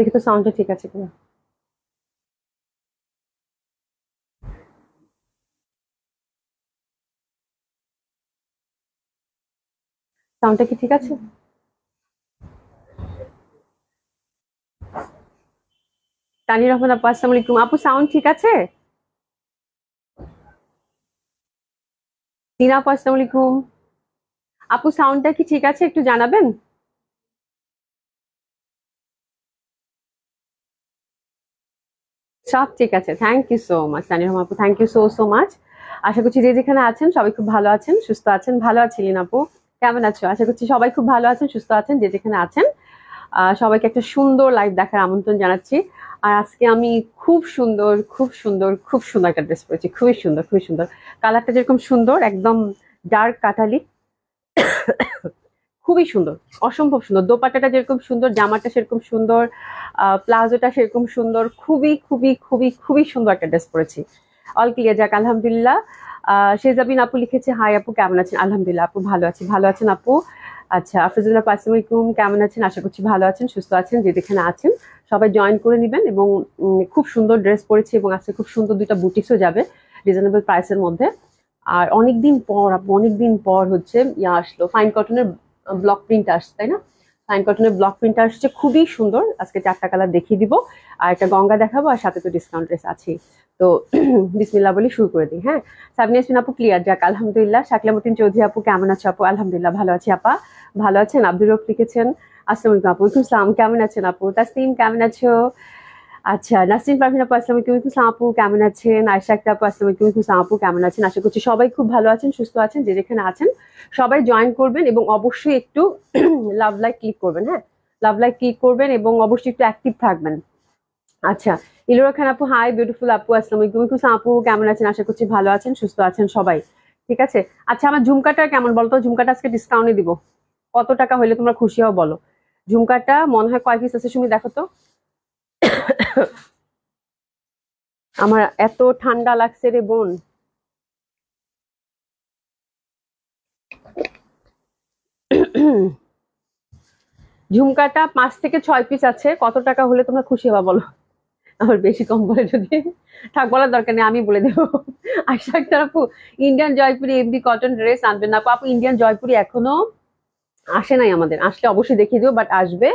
দেখি তো সাউন্ডটা ঠিক আছে কিনা সাউন্ডটা কি ঠিক আছে তানি রহমান আপু আসসালাম আলাইকুম আপু সাউন্ড ঠিক আছে দিনা আপু আসসালাম আলাইকুম আপু সাউন্ডটা কি ঠিক আছে একটু জানাবেন সব ঠিক আছে thank you so much Tani আপু thank you so so much আশা করছি যে যেখানে আছেন সবাই খুব ভালো আছেন সুস্থ আছেন ভালো আছিলেন আপু কেমন আছো আশা করছি সবাই খুব ভালো আছেন সুস্থ আছেন যে যেখানে আছেন সবাইকে একটা সুন্দর লাইভ দেখার আমন্ত্রণ জানাচ্ছি আর আজকে আমি খুব সুন্দর খুব সুন্দর খুব সুন্দর একটা ড্রেস পরেছি খুবই সুন্দর খুবই সুন্দর কালারটা যেরকম সুন্দর একদম ডার্ক কাটালি খুবই সুন্দর অসম্ভব সুন্দর দোপাটাটা যেরকম সুন্দর জামাটা সেরকম সুন্দর প্লাজোটা সেরকম সুন্দর খুবই খুবই খুবই খুবই সুন্দর একটা ড্রেস পরেছি অল ক্লিয়ার যাক আলহামদুলিল্লাহ শেজাবিন আপু লিখেছে হাই আপু কেমন আছেন আলহামদুলিল্লাহ আপু ভালো আছি ভালো আছেন আপু আচ্ছা আফিজুল্লাহ পাসমিকুম কেমন আছেন আশা করছি ভালো আছেন সুস্থ আছেন যে যেখানে আছেন সবাই জয়েন করে নেবেন এবং খুব সুন্দর ড্রেস পরেছি এবং আজকে খুব সুন্দর দুইটা বুটিক্সও যাবে রিজনেবল প্রাইসের মধ্যে আর অনেকদিন পর আপু অনেকদিন পর হচ্ছে ইয়া আসলো ফাইন কটনের ব্লক প্রিন্ট আসছে তাই না ফাইন কটনের ব্লক প্রিন্ট আসছে খুবই সুন্দর আজকে চারটা কালার দেখিয়ে দিব আর একটা গঙ্গা দেখাবো আর সাথে তো ডিসকাউন্ট ড্রেস আছে তো বিসমিল্লা বলে শুরু করে দিই হ্যাঁ সাবিনা আপু ক্লিয়ার যাক আলহামদুলিল্লাহ শাকলামুদ্দিন চৌধুরী আপু কেমন আছো আপু আলহামদুলিল্লাহ ভালো আছি আপা ভালো আছেন আব্দুর রফ লিখেছেন আসসালামু আপু আপু কেমন আছেন আপু তাসনিম কেমন আছো আচ্ছা নাসরিন পারভিন আপু আসসালাম আলাইকুম আপু কেমন আছেন আয়সা আক্তা আপু আসসালাম আলাইকুম আপু কেমন আছেন আশা করছি সবাই খুব ভালো আছেন সুস্থ আছেন যে যেখানে আছেন সবাই জয়েন করবেন এবং অবশ্যই একটু লাভ লাইক ক্লিক করবেন হ্যাঁ লাভ লাইক ক্লিক করবেন এবং অবশ্যই একটু অ্যাক্টিভ থাকবেন আচ্ছা ইলোরা খান আপু হাই বিউটিফুল আপু আসসালাম আলাইকুম আপু কেমন আছেন আশা করছি ভালো আছেন সুস্থ আছেন সবাই ঠিক আছে আচ্ছা আমার ঝুমকাটা কেমন বলতো ঝুমকাটা আজকে ডিসকাউন্টে দিব কত টাকা হইলে তোমরা খুশি হও বলো ঝুমকাটা মনে হয় কয় পিস আছে তুমি দেখো তো আমার এত ঠান্ডা লাগছে রে বোন ঝুমকাটা পাঁচ থেকে ছয় পিস আছে কত টাকা হলে তোমরা খুশি হবা বলো আমার বেশি কম বলে যদি ঠাক বলার দরকার নেই আমি বলে দেবো আশা একটা আপু Indian Jaipuri MB cotton dress আনবেন না আপু ইন্ডিয়ান জয়পুরি এখনো আসে নাই আমাদের আসলে অবশ্যই দেখিয়ে দেবো বাট আসবে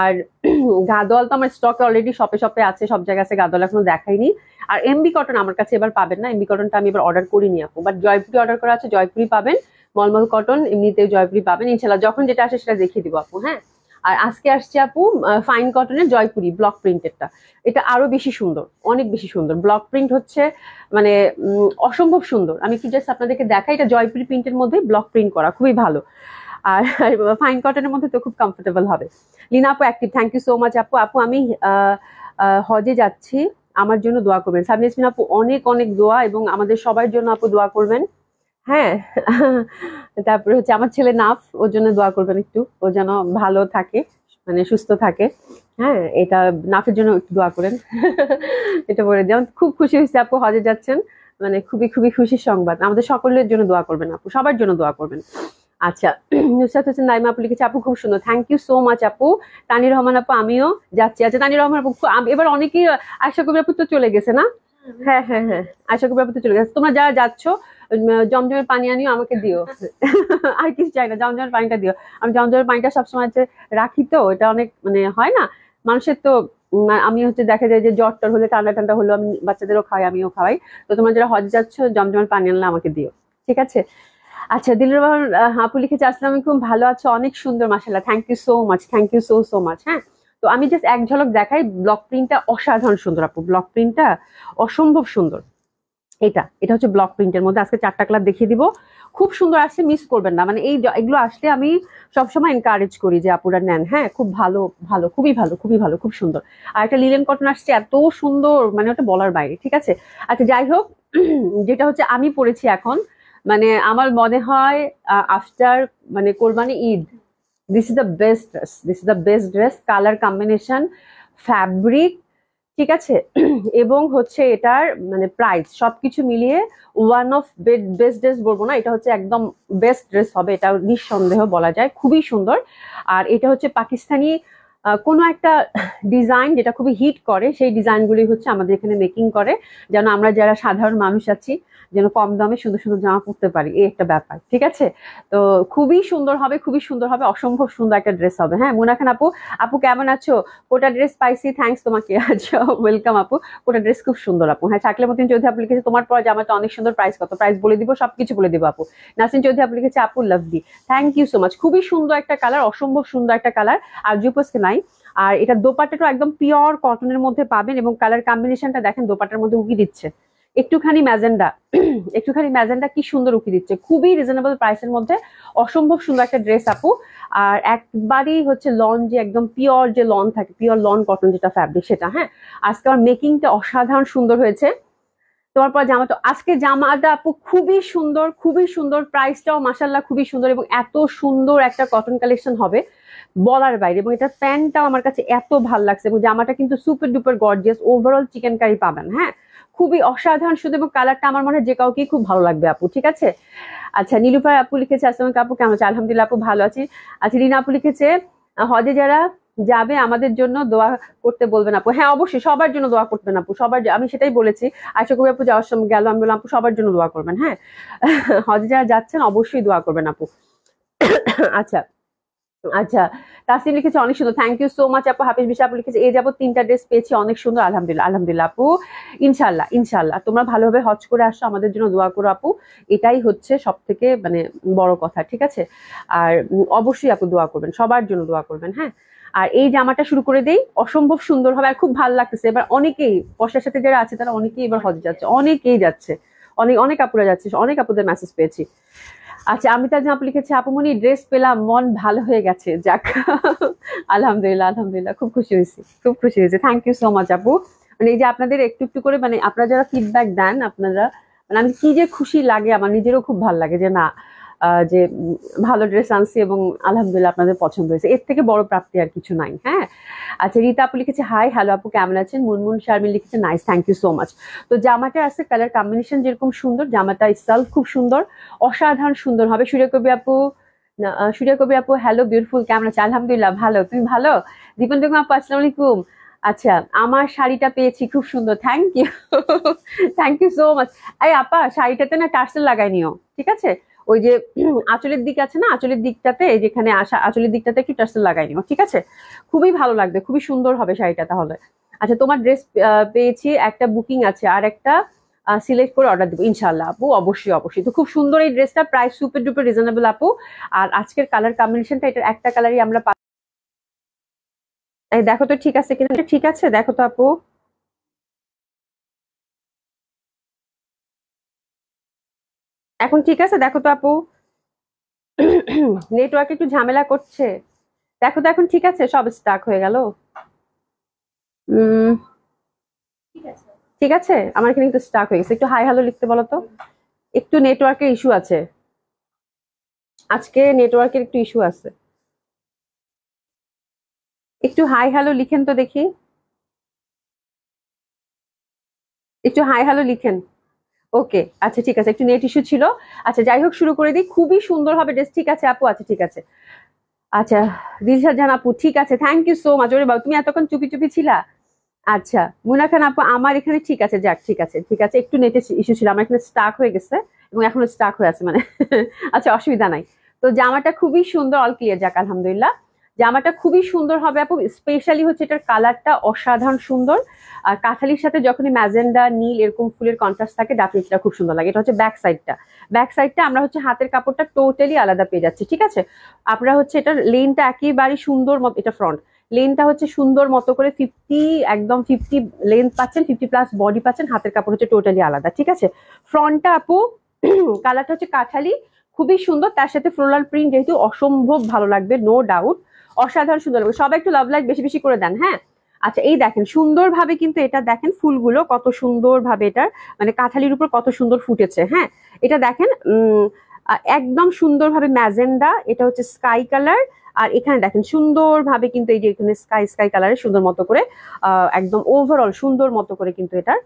আর গাদল তো আমার স্টকে অলরেডি শপে শপে আছে সব জায়গায় আছে গাদল এখনো দেখাইনি আর এমবি কটন আমার কাছে এবার পাবেন না এমবি কটনটা আমি এবার অর্ডার করিনি আপু বাট জয়পুরি অর্ডার করা আছে জয়পুরি পাবেন মলমল কটন এমনিতে জয়পুরি পাবেন ইনশাল্লাহ যখন যেটা আসে সেটা দেখিয়ে দিব আপু হ্যাঁ আর আজকে আসছে আপু ফাইন কটনের জয়পুরি ব্লক প্রিন্টেরটা এটা আরো বেশি সুন্দর অনেক বেশি সুন্দর ব্লক প্রিন্ট হচ্ছে মানে অসম্ভব সুন্দর আমি কি জাস্ট আপনাদেরকে দেখাই এটা জয়পুরি প্রিন্টের মধ্যে ব্লক প্রিন্ট করা খুবই ভালো আর ফাইন কটনের মধ্যে তো খুব কমফোর্টেবল হবে লিনা আপু active thank you so much আপু আপু আমি হজে যাচ্ছি আমার জন্য দোয়া করবেন সাবনে আপু অনেক অনেক দোয়া এবং আমাদের সবার জন্য আপু দোয়া করবেন হ্যাঁ তারপরে হচ্ছে আমার ছেলে নাফ ওর জন্য দোয়া করবেন একটু ও যেন ভালো থাকে মানে সুস্থ থাকে হ্যাঁ এটা নাফের জন্য একটু দোয়া করেন এটা বলে যেমন খুব খুশি হয়েছে আপু হজে যাচ্ছেন মানে খুবই খুবই খুশির সংবাদ আমাদের সকলের জন্য দোয়া করবেন আপু সবার জন্য দোয়া করবেন আচ্ছা নুসরাত হোসেন নাইমা আপু লিখেছে আপু খুব সুন্দর থ্যাংক ইউ সো মাচ আপু তানি রহমান আপু আমিও যাচ্ছি আচ্ছা তানি রহমান আপু এবার অনেকেই আশা কবির আপু তো চলে গেছে না হ্যাঁ হ্যাঁ হ্যাঁ আশা কবির আপু চলে গেছে তোমরা যারা যাচ্ছ জমজমের পানি আনিও আমাকে দিও আর কিছু চাই না জমজমের পানিটা দিও আমি জমজমের পানিটা সবসময় হচ্ছে রাখি তো এটা অনেক মানে হয় না মানুষের তো আমি হচ্ছে দেখা যায় যে জ্বর টর হলে ঠান্ডা ঠান্ডা হলো আমি বাচ্চাদেরও খাওয়াই আমিও খাওয়াই তো তোমরা যারা হজ যাচ্ছ জমজমের পানি আনলে আমাকে দিও ঠিক আছে আচ্ছা দিলুর রহমান আপু লিখেছে আমি খুব ভালো আছো অনেক সুন্দর মাসাল্লাহ thank you so much thank you so so much হ্যাঁ তো আমি জাস্ট এক ঝলক দেখাই ব্লক প্রিন্টটা অসাধারণ সুন্দর আপু ব্লক প্রিন্টটা অসম্ভব সুন্দর এটা এটা হচ্ছে ব্লক প্রিন্টের মধ্যে আজকে চারটা ক্লাব দেখিয়ে দিব খুব সুন্দর আসছে মিস করবেন না মানে এই এগুলো আসলে আমি সবসময় এনকারেজ করি যে আপুরা নেন হ্যাঁ খুব ভালো ভালো খুবই ভালো খুবই ভালো খুব সুন্দর আর একটা লিলেন কটন আসছে এত সুন্দর মানে ওটা বলার বাইরে ঠিক আছে আচ্ছা যাই হোক যেটা হচ্ছে আমি পড়েছি এখন মানে আমার মনে হয় আফটার মানে Qurbani Eid this is the best dress this is the best dress colour combination fabric ঠিক আছে এবং হচ্ছে এটার মানে প্রাইস সবকিছু মিলিয়ে ওয়ান অফ বেস্ট ড্রেস বলবো না এটা হচ্ছে একদম বেস্ট ড্রেস হবে এটা নিঃসন্দেহ বলা যায় খুবই সুন্দর আর এটা হচ্ছে পাকিস্তানি কোনো একটা ডিজাইন যেটা খুবই হিট করে সেই ডিজাইনগুলি হচ্ছে আমাদের এখানে মেকিং করে যেন আমরা যারা সাধারণ মানুষ আছি যেন কম দামে সুন্দর সুন্দর জামা পরতে পারি এই একটা ব্যাপার ঠিক আছে তো খুবই সুন্দর হবে খুবই সুন্দর হবে অসম্ভব সুন্দর একটা ড্রেস হবে হ্যাঁ মোনা খান আপু আপু কেমন আছো কোটা ড্রেস পাইছি থ্যাংকস তোমাকে আচ্ছা ওয়েলকাম আপু কোটা ড্রেস খুব সুন্দর আপু হ্যাঁ থাকলে মতিন চৌধুরী আপু লিখেছে তোমার পর জামাটা অনেক সুন্দর প্রাইস কত প্রাইস বলে দিব সবকিছু বলে দিবো আপু নাসিন চৌধুরী আপু লিখেছে আপু lovely thank you so much খুবই সুন্দর একটা কালার অসম্ভব সুন্দর একটা কালার আর জুপোসকে নাই আর এটা তো একদম পিওর কটনের মধ্যে পাবেন এবং কালার কম্বিনেশনটা দেখেন দোপাট্টার মধ্যে উকি দিচ্ছে একটুখানি ম্যাজেন্ডা একটুখানি ম্যাজেন্ডা কি সুন্দর উকি দিচ্ছে খুবই রিজনেবল প্রাইসের মধ্যে অসম্ভব সুন্দর একটা ড্রেস আপু আর একবারেই হচ্ছে লন যে একদম পিওর যে লন থাকে পিওর লন কটন যেটা ফ্যাব্রিক সেটা হ্যাঁ আজকে আমার মেকিংটা অসাধারণ সুন্দর হয়েছে তোমার পর জামা তো আজকে জামাটা আপু খুবই সুন্দর খুবই সুন্দর প্রাইসটাও মাসাল্লাহ খুবই সুন্দর এবং এত সুন্দর একটা কটন কালেকশন হবে বলার বাইরে এবং এটা প্যান্টটাও আমার কাছে এত ভাল লাগছে এবং জামাটা কিন্তু super duper gorgeous overall chikankari পাবেন হ্যাঁ খুবই অসাধারণ শুধু এবং কালারটা আমার মনে হয় যে কাউকে খুব ভালো লাগবে আপু ঠিক আছে আচ্ছা নীলুফার আপু লিখেছে আসসালাম আপু কেমন আছে আলহামদুলিল্লাহ আপু ভালো আছি আচ্ছা রিনা আপু লিখেছে হজে যারা যাবে আমাদের জন্য দোয়া করতে বলবেন আপু হ্যাঁ অবশ্যই সবার জন্য দোয়া করবেন আপু সবার আমি সেটাই বলেছি আশা করি আপু যাওয়ার সময় গেল আমি বললাম আপু সবার জন্য দোয়া করবেন হ্যাঁ হজে যারা যাচ্ছেন অবশ্যই দোয়া করবেন আপু আচ্ছা আচ্ছা তাসিম লিখেছে অনেক সুন্দর থ্যাংক ইউ সো মাচ আপু হাফিজ বিশ আপু লিখেছে এ যাবো তিনটা ড্রেস পেয়েছি অনেক সুন্দর আলহামদুলিল্লাহ আলহামদুলিল্লাহ আপু ইনশাল্লাহ ইনশাল্লাহ তোমরা ভালোভাবে হজ করে আসো আমাদের জন্য দোয়া করো আপু এটাই হচ্ছে সব থেকে মানে বড় কথা ঠিক আছে আর অবশ্যই আপু দোয়া করবেন সবার জন্য দোয়া করবেন হ্যাঁ আর এই জামাটা শুরু করে দেই অসম্ভব সুন্দর হবে আর খুব ভালো লাগতেছে এবার অনেকেই পশার সাথে যারা আছে তারা অনেকেই এবার হজ যাচ্ছে অনেকেই যাচ্ছে অনেক অনেক আপুরা যাচ্ছে অনেক আপুদের মেসেজ পেয়েছি আচ্ছা আমি তার আপনি লিখেছি আপুমনি ড্রেস পেলাম মন ভালো হয়ে গেছে যাক আলহামদুলিল্লাহ আলহামদুলিল্লাহ খুব খুশি হয়েছি খুব খুশি হয়েছে থ্যাংক ইউ সো মাচ আপু মানে এই যে আপনাদের একটু একটু করে মানে আপনারা যারা ফিডব্যাক দেন আপনারা মানে আমি কি যে খুশি লাগে আমার নিজেরও খুব ভালো লাগে যে না যে ভালো ড্রেস আনছি এবং আলহামদুলিল্লাহ আপনাদের পছন্দ হয়েছে এর থেকে বড় প্রাপ্তি আর কিছু নাই হ্যাঁ আচ্ছা রীতা আপু লিখেছে হাই হ্যালো আপু কেমন আছেন মুনমুন শারমিন লিখেছে nice thank you so much তো জামাটা আছে কালার কম্বিনেশন যেরকম সুন্দর জামাটা ইসলফ খুব সুন্দর অসাধারণ সুন্দর হবে সূর্যকবি আপু সূর্য কবি আপু হ্যালো বিউটিফুল কেমন আছে আলহামদুলিল্লাহ ভালো তুমি ভালো দীপন দেখুন আপু আসসালাম আলাইকুম আচ্ছা আমার শাড়িটা পেয়েছি খুব সুন্দর thank you thank you so much এই আপা শাড়িটাতে না টার্সেল লাগাই নিও ঠিক আছে ওই যে আঁচলের দিক আছে না আঁচলের দিকটাতে যেখানে আসা আঁচলের দিকটাতে একটু টার্সেল লাগাই নিও ঠিক আছে খুবই ভালো লাগবে খুবই সুন্দর হবে শাড়িটা তাহলে আচ্ছা তোমার ড্রেস পেয়েছি একটা বুকিং আছে আর একটা সিলেক্ট করে অর্ডার দেবো ইনশাল্লাহ আপু অবশ্যই অবশ্যই তো খুব সুন্দর এই ড্রেসটা প্রাইস সুপার ডুপার রিজনেবল আপু আর আজকের কালার কম্বিনেশনটা এটার একটা কালারই আমরা দেখো তো ঠিক আছে কিনা ঠিক আছে দেখো তো আপু এখন ঠিক আছে দেখো তো আপু নেটওয়ার্ক একটু ঝামেলা করছে দেখো তো এখন ঠিক আছে সব স্টাক হয়ে গেল ঠিক আছে আমার এখানে একটু স্টাক হয়ে গেছে একটু হাই হ্যালো লিখতে বলো তো একটু নেটওয়ার্কের ইস্যু আছে আজকে নেটওয়ার্কের একটু ইস্যু আছে একটু হাই হ্যালো লিখেন তো দেখি একটু হাই হ্যালো লিখেন ওকে আচ্ছা ঠিক আছে একটু নেট ইস্যু ছিল আচ্ছা যাই হোক শুরু করে দিই খুবই সুন্দর হবে ড্রেস ঠিক আছে আপু আচ্ছা ঠিক আছে আচ্ছা দিলশা জান আপু ঠিক আছে থ্যাংক ইউ সো মাচ ওরে বাবু তুমি এতক্ষণ চুপি চুপি ছিলা আচ্ছা মুনা খান আপু আমার এখানে ঠিক আছে যাক ঠিক আছে ঠিক আছে একটু নেটে ইস্যু ছিল আমার এখানে স্টাক হয়ে গেছে এবং এখনো স্টাক হয়ে আছে মানে আচ্ছা অসুবিধা নাই তো জামাটা খুবই সুন্দর অল ক্লিয়ার যাক আলহামদুলিল্লাহ জামাটা খুবই সুন্দর হবে আপু স্পেশালি হচ্ছে এটার কালারটা অসাধারণ সুন্দর আর কাঁথালির সাথে যখনই ম্যাজেন্ডা নীল এরকম ফুলের কন্ট্রাস্ট থাকে ডাফনিচটা খুব সুন্দর লাগে এটা হচ্ছে ব্যাক সাইডটা ব্যাক সাইডটা আমরা হচ্ছে হাতের কাপড়টা টোটালি আলাদা পেয়ে যাচ্ছি ঠিক আছে আমরা হচ্ছে এটার লেনটা একেবারে সুন্দর মতো এটা ফ্রন্ট লেনটা হচ্ছে সুন্দর মতো করে ফিফটি একদম ফিফটি লেন্থ পাচ্ছেন ফিফটি প্লাস বডি পাচ্ছেন হাতের কাপড় হচ্ছে টোটালি আলাদা ঠিক আছে ফ্রন্টটা আপু কালারটা হচ্ছে কাঁঠালি খুবই সুন্দর তার সাথে ফ্লোরাল প্রিন্ট যেহেতু অসম্ভব ভালো লাগবে নো ডাউট অসাধারণ সুন্দর লাগবে সবাই একটু লাভ লাইক বেশি বেশি করে দেন হ্যাঁ আচ্ছা এই দেখেন সুন্দরভাবে কিন্তু এটা দেখেন ফুলগুলো কত সুন্দরভাবে এটার মানে কাঁঠালির উপর কত সুন্দর ফুটেছে হ্যাঁ এটা দেখেন একদম সুন্দরভাবে ম্যাজেন্ডা এটা হচ্ছে স্কাই কালার আর এখানে দেখেন সুন্দরভাবে কিন্তু এই যে এখানে স্কাই স্কাই কালারে সুন্দর মতো করে একদম ওভারঅল সুন্দর মতো করে কিন্তু এটার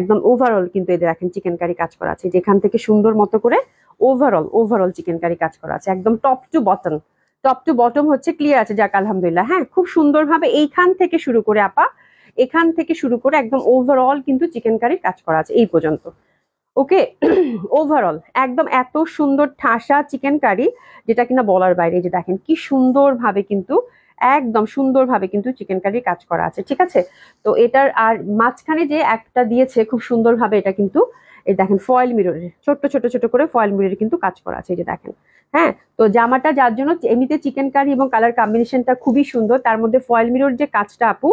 একদম ওভারঅল কিন্তু এদের দেখেন চিকেন কারি কাজ করা আছে যেখান থেকে সুন্দর মতো করে ওভারঅল ওভারঅল চিকেন কারি কাজ করা আছে একদম top to button top to bottom হচ্ছে ক্লিয়ার আছে যাক আলহামদুলিল্লাহ হ্যাঁ খুব সুন্দরভাবে এইখান থেকে শুরু করে আপা এখান থেকে শুরু করে একদম ওভারঅল কিন্তু চিকেন কারির কাজ করা আছে এই পর্যন্ত ওকে ওভারঅল একদম এত সুন্দর ঠাসা চিকেন কারি যেটা কিনা বলার বাইরে যে দেখেন কি সুন্দরভাবে কিন্তু একদম সুন্দরভাবে কিন্তু চিকেন কারির কাজ করা আছে ঠিক আছে তো এটার আর মাঝখানে যে একটা দিয়েছে খুব সুন্দরভাবে এটা কিন্তু এই দেখেন ফয়েল মিররের ছোট্ট ছোট ছোট করে ফয়েল মিরোর কিন্তু কাজ করা আছে এই যে দেখেন হ্যাঁ তো জামাটা যার জন্য এমনিতে চিকেন কারি এবং কালার কম্বিনেশনটা খুবই সুন্দর তার মধ্যে ফয়েল মিরর যে কাজটা আপু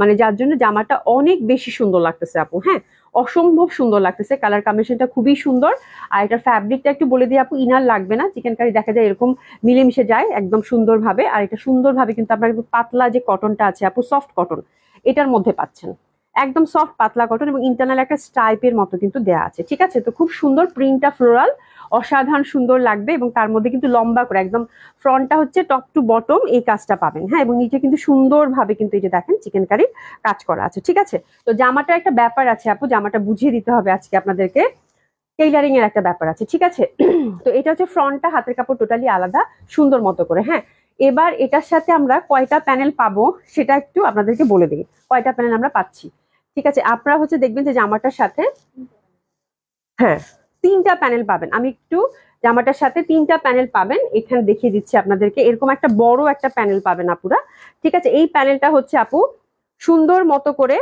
মানে যার জন্য জামাটা অনেক বেশি সুন্দর লাগতেছে আপু হ্যাঁ অসম্ভব সুন্দর লাগতেছে কালার কম্বিনেশনটা খুবই সুন্দর আর এটা ফ্যাব্রিকটা একটু বলে দিই আপু ইনার লাগবে না চিকেন কারি দেখা যায় এরকম মিলেমিশে যায় একদম সুন্দরভাবে আর এটা সুন্দরভাবে কিন্তু আপনার পাতলা যে কটনটা আছে আপু সফট কটন এটার মধ্যে পাচ্ছেন একদম সফট পাতলা কটন এবং ইন্টারনাল একটা স্টাইপের মতো কিন্তু দেওয়া আছে ঠিক আছে তো খুব সুন্দর প্রিন্টটা ফ্লোরাল অসাধারণ সুন্দর লাগবে এবং তার মধ্যে কিন্তু লম্বা করে একদম ফ্রন্টটা হচ্ছে টপ টু বটম এই কাজটা পাবেন হ্যাঁ এবং নিচে কিন্তু সুন্দরভাবে কিন্তু এই যে দেখেন চিকেন কারির কাজ করা আছে ঠিক আছে তো জামাটা একটা ব্যাপার আছে আপু জামাটা বুঝিয়ে দিতে হবে আজকে আপনাদেরকে টেইলারিং এর একটা ব্যাপার আছে ঠিক আছে তো এটা হচ্ছে ফ্রন্টটা হাতের কাপড় টোটালি আলাদা সুন্দর মতো করে হ্যাঁ এবার এটার সাথে আমরা কয়টা প্যানেল পাবো সেটা একটু আপনাদেরকে বলে দিই কয়টা প্যানেল আমরা পাচ্ছি ঠিক আছে আপনারা হচ্ছে দেখবেন যে জামাটার সাথে হ্যাঁ তিনটা প্যানেল পাবেন আমি একটু জামাটার সাথে তিনটা প্যানেল পাবেন এখানে দেখিয়ে দিচ্ছি আপনাদেরকে এরকম একটা বড় একটা প্যানেল পাবেন আপুরা ঠিক আছে এই প্যানেলটা হচ্ছে আপু সুন্দর মতো করে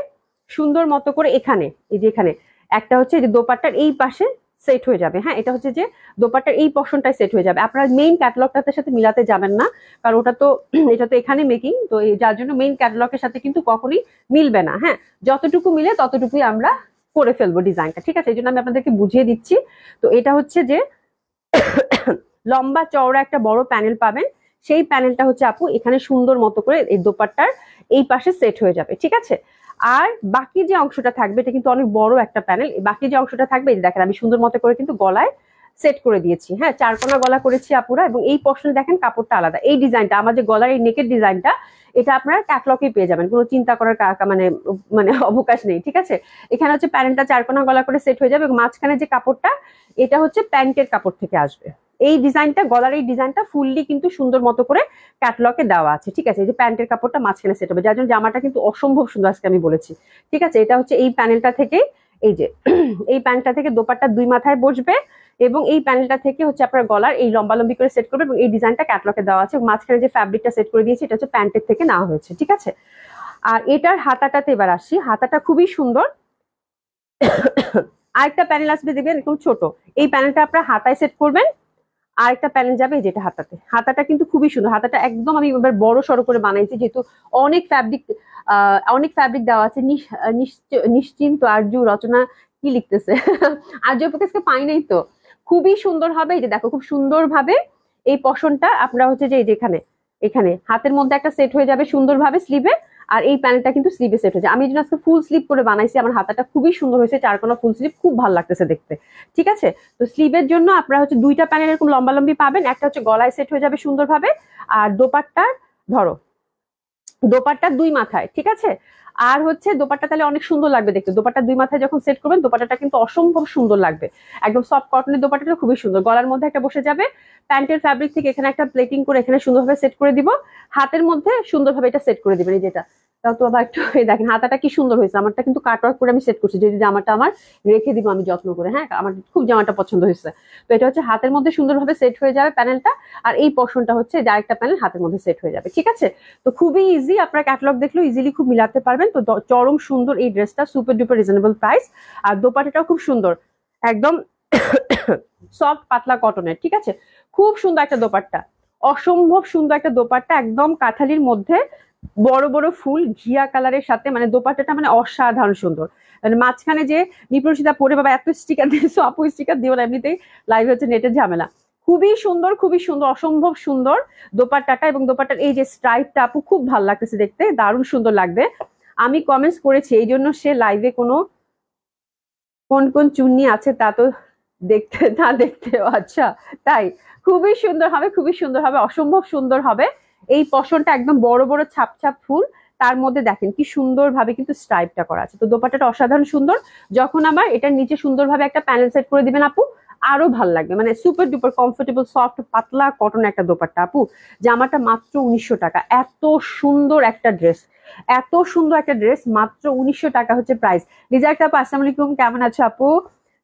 সুন্দর মতো করে এখানে এই যে এখানে একটা হচ্ছে যে দোপাট্টার এই পাশে সেট হয়ে যাবে হ্যাঁ এটা হচ্ছে যে দোপাট্টার এই পশনটাই সেট হয়ে যাবে আপনার মেইন ক্যাটালগটার সাথে মিলাতে যাবেন না কারণ ওটা তো এটা তো এখানে মেকিং তো যার জন্য মেইন ক্যাটালগের সাথে কিন্তু কখনোই মিলবে না হ্যাঁ যতটুকু মিলে ততটুকুই আমরা করে ফেলবো ডিজাইনটা ঠিক আছে এই জন্য আমি আপনাদেরকে বুঝিয়ে দিচ্ছি তো এটা হচ্ছে যে লম্বা চওড়া একটা বড় প্যানেল পাবেন সেই প্যানেলটা হচ্ছে আপু এখানে সুন্দর মতো করে এই দোপাট্টার এই পাশে সেট হয়ে যাবে ঠিক আছে আর বাকি যে অংশটা থাকবে এটা কিন্তু অনেক বড় একটা প্যানেল বাকি যে অংশটা থাকবে দেখেন আমি সুন্দর মতো করে কিন্তু গলায় সেট করে দিয়েছি হ্যাঁ চারকোনা গলা করেছি আপুরা এবং এই পশনে দেখেন কাপড়টা আলাদা এই ডিজাইনটা আমার যে গলার এই নেকের ডিজাইনটা এটা আপনারা ক্যাটলকে পেয়ে যাবেন কোনো চিন্তা করার মানে মানে অবকাশ নেই ঠিক আছে এখানে হচ্ছে প্যান্টটা চারকোনা গলা করে সেট হয়ে যাবে এবং মাঝখানে যে কাপড়টা এটা হচ্ছে প্যান্টের কাপড় থেকে আসবে এই ডিজাইনটা গলার এই ডিজাইনটা ফুললি কিন্তু সুন্দর মতো করে ক্যাটলগে দেওয়া আছে ঠিক আছে এই যে প্যান্টের কাপড়টা মাঝখানে সেট হবে যার জন্য জামাটা কিন্তু অসম্ভব সুন্দর আজকে আমি বলেছি ঠিক আছে এটা হচ্ছে এই প্যানেলটা থেকে এই যে এই প্যান্টটা থেকে দোপারটা দুই মাথায় বসবে এবং এই প্যানেলটা থেকে হচ্ছে আপনার গলার এই লম্বালম্বি করে সেট করবে এবং এই ডিজাইনটা ক্যাটলগে দেওয়া আছে মাঝখানে যে ফ্যাব্রিকটা সেট করে দিয়েছি এটা হচ্ছে প্যান্টের থেকে নেওয়া হয়েছে ঠিক আছে আর এটার হাতাটাতে এবার আসি হাতাটা খুবই সুন্দর আরেকটা প্যানেল আসবে দেখবেন একদম ছোট এই প্যানেলটা আপনার হাতায় সেট করবেন আরেকটা প্যানেল যাবে যেটা হাতাতে হাতাটা কিন্তু খুবই সুন্দর হাতাটা একদম আমি এবার বড় সড়ো করে বানাইছি যেহেতু অনেক ফ্যাব্রিক অনেক ফ্যাব্রিক দেওয়া আছে নিশ্চিন্ত আর্যু রচনা কি লিখতেছে আরজু প্রকাশকে পাই নাই তো খুবই সুন্দর হবে এই যে দেখো খুব সুন্দরভাবে এই পশনটা আপনারা হচ্ছে যে এই যেখানে এখানে হাতের মধ্যে একটা সেট হয়ে যাবে সুন্দরভাবে স্লিভে আর এই প্যানেলটা কিন্তু স্লিপে সেট হয়েছে আমি এই জন্য আজকে ফুল স্লিপ করে বানাইছি আমার হাতাটা খুবই সুন্দর হয়েছে চারকোনা ফুল স্লিপ খুব ভালো লাগতেছে দেখতে ঠিক আছে তো স্লিপের জন্য আপনারা হচ্ছে দুইটা প্যানেল এরকম লম্বা লম্বি পাবেন একটা হচ্ছে গলায় সেট হয়ে যাবে সুন্দরভাবে আর দোপাট্টার ধরো দোপারটা দুই মাথায় ঠিক আছে আর হচ্ছে দোপাট্টা তাহলে অনেক সুন্দর লাগবে দেখতে দোপারটা দুই মাথায় যখন সেট করবেন দোপারটা কিন্তু অসম্ভব সুন্দর লাগবে একদম সফট কটনের দোপারটা খুবই সুন্দর গলার মধ্যে একটা বসে যাবে প্যান্টের ফ্যাব্রিক থেকে এখানে একটা প্লেটিং করে এখানে সুন্দরভাবে সেট করে দিব হাতের মধ্যে সুন্দরভাবে এটা সেট করে দিবেন এই যেটা তাও তো আবার একটু দেখেন হাতাটা কি সুন্দর হয়েছে আমারটা কিন্তু কাটওয়ার্ক করে আমি সেট করছি যদি জামাটা আমার রেখে দিব আমি যত্ন করে হ্যাঁ আমার খুব জামাটা পছন্দ হয়েছে তো এটা হচ্ছে হাতের মধ্যে সুন্দরভাবে সেট হয়ে যাবে প্যানেলটা আর এই পশনটা হচ্ছে একটা প্যানেল হাতের মধ্যে সেট হয়ে যাবে ঠিক আছে তো খুবই ইজি আপনারা ক্যাটলগ দেখলেও ইজিলি খুব মিলাতে পারবেন তো চরম সুন্দর এই ড্রেসটা সুপার ডুপার রিজনেবল প্রাইস আর দোপাটাটাও খুব সুন্দর একদম সফট পাতলা কটনের ঠিক আছে খুব সুন্দর একটা দোপাট্টা অসম্ভব সুন্দর একটা দোপাট্টা একদম কাঁথালির মধ্যে বড় বড় ফুল ঘিয়া কালারের সাথে মানে দোপাট্টাটা মানে অসাধারণ সুন্দর মানে মাঝখানে যে নিপ্রসিতা পরে বাবা এত স্টিকার দিয়েছো আপু স্টিকার দিও না এমনিতেই লাইভ হচ্ছে নেটের ঝামেলা খুবই সুন্দর খুবই সুন্দর অসম্ভব সুন্দর দোপাট্টাটা এবং দোপাট্টার এই যে স্ট্রাইপটা আপু খুব ভালো লাগতেছে দেখতে দারুণ সুন্দর লাগবে আমি কমেন্টস করেছি এই জন্য সে লাইভে কোনো কোন কোন চুন্নি আছে তা তো দেখতে না দেখতে আচ্ছা তাই খুবই সুন্দর হবে খুবই সুন্দর হবে অসম্ভব সুন্দর হবে এই পশনটা একদম বড় বড় ছাপ ছাপ ফুল তার মধ্যে দেখেন কি সুন্দরভাবে কিন্তু স্ট্রাইপটা করা আছে তো দোপাটাটা অসাধারণ সুন্দর যখন আমার এটার নিচে সুন্দরভাবে একটা প্যানেল সেট করে দিবেন আপু আরো ভাল লাগবে মানে সুপার ডুপার কমফোর্টেবল সফট পাতলা কটন একটা দোপাট্টা আপু জামাটা মাত্র উনিশশো টাকা এত সুন্দর একটা ড্রেস এত সুন্দর একটা ড্রেস মাত্র উনিশশো টাকা হচ্ছে প্রাইস লিজা একটা আপু আসসালামাইকুম কেমন আছো আপু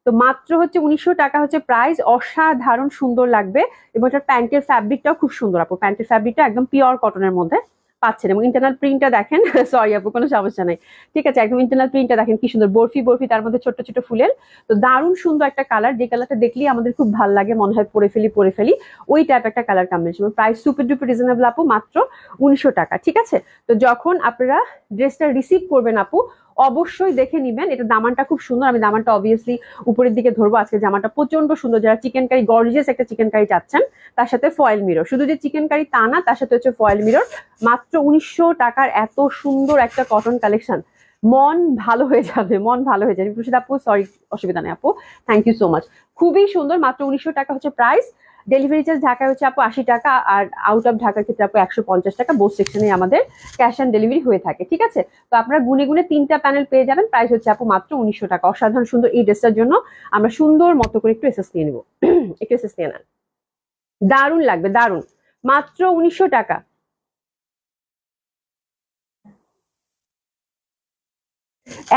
তো মাত্র হচ্ছে উনিশশো টাকা হচ্ছে প্রাইস অসাধারণ সুন্দর লাগবে এবং এটার প্যান্টের ফ্যাব্রিকটাও খুব সুন্দর আপু প্যান্টের ফ্যাব্রিকটা একদম পিওর কটনের মধ্যে পাচ্ছেন এবং ইন্টারনাল প্রিন্টটা দেখেন সরি আপু কোনো সমস্যা নেই ঠিক আছে একদম ইন্টারনাল প্রিন্টটা দেখেন কি সুন্দর বরফি বরফি তার মধ্যে ছোট ছোট ফুলের তো দারুণ সুন্দর একটা কালার যে কালারটা দেখলেই আমাদের খুব ভালো লাগে মনে হয় পরে ফেলি পরে ফেলি ওই টাইপ একটা colour combination price super duper reasonable আপু মাত্র উনিশশো টাকা ঠিক আছে তো যখন আপনারা ড্রেসটা রিসিভ করবেন আপু অবশ্যই দেখে নিবেন এটা দামানটা খুব সুন্দর আমি দামানটা অবভিয়াসলি উপরের দিকে ধরবো আজকে জামাটা প্রচন্ড সুন্দর যারা চিকেন কারি গর্জিয়াস একটা চিকেন কারি চাচ্ছেন তার সাথে ফয়েল মিরর শুধু যে চিকেন কারি তা না তার সাথে হচ্ছে ফয়েল মিরর মাত্র উনিশশো টাকার এত সুন্দর একটা কটন কালেকশন মন ভালো হয়ে যাবে মন ভালো হয়ে যাবে খুশি আপু সরি অসুবিধা নেই আপু থ্যাংক ইউ সো মাচ খুবই সুন্দর মাত্র উনিশশো টাকা হচ্ছে প্রাইস ডেলিভারি চার্জ ঢাকায় হচ্ছে আপু আশি টাকা আর আউট অফ ঢাকার ক্ষেত্রে আপু একশো পঞ্চাশ টাকা বোস সেকশনে আমাদের ক্যাশ অন ডেলিভারি হয়ে থাকে ঠিক আছে তো আপনারা গুনে গুনে তিনটা প্যানেল পেয়ে যাবেন প্রাইস হচ্ছে আপু মাত্র উনিশশো টাকা অসাধারণ সুন্দর এই ড্রেসটার জন্য আমরা সুন্দর মতো করে একটু এসএস নিয়ে নেবো একটু এসএস নিয়ে নেন দারুণ লাগবে দারুণ মাত্র উনিশশো টাকা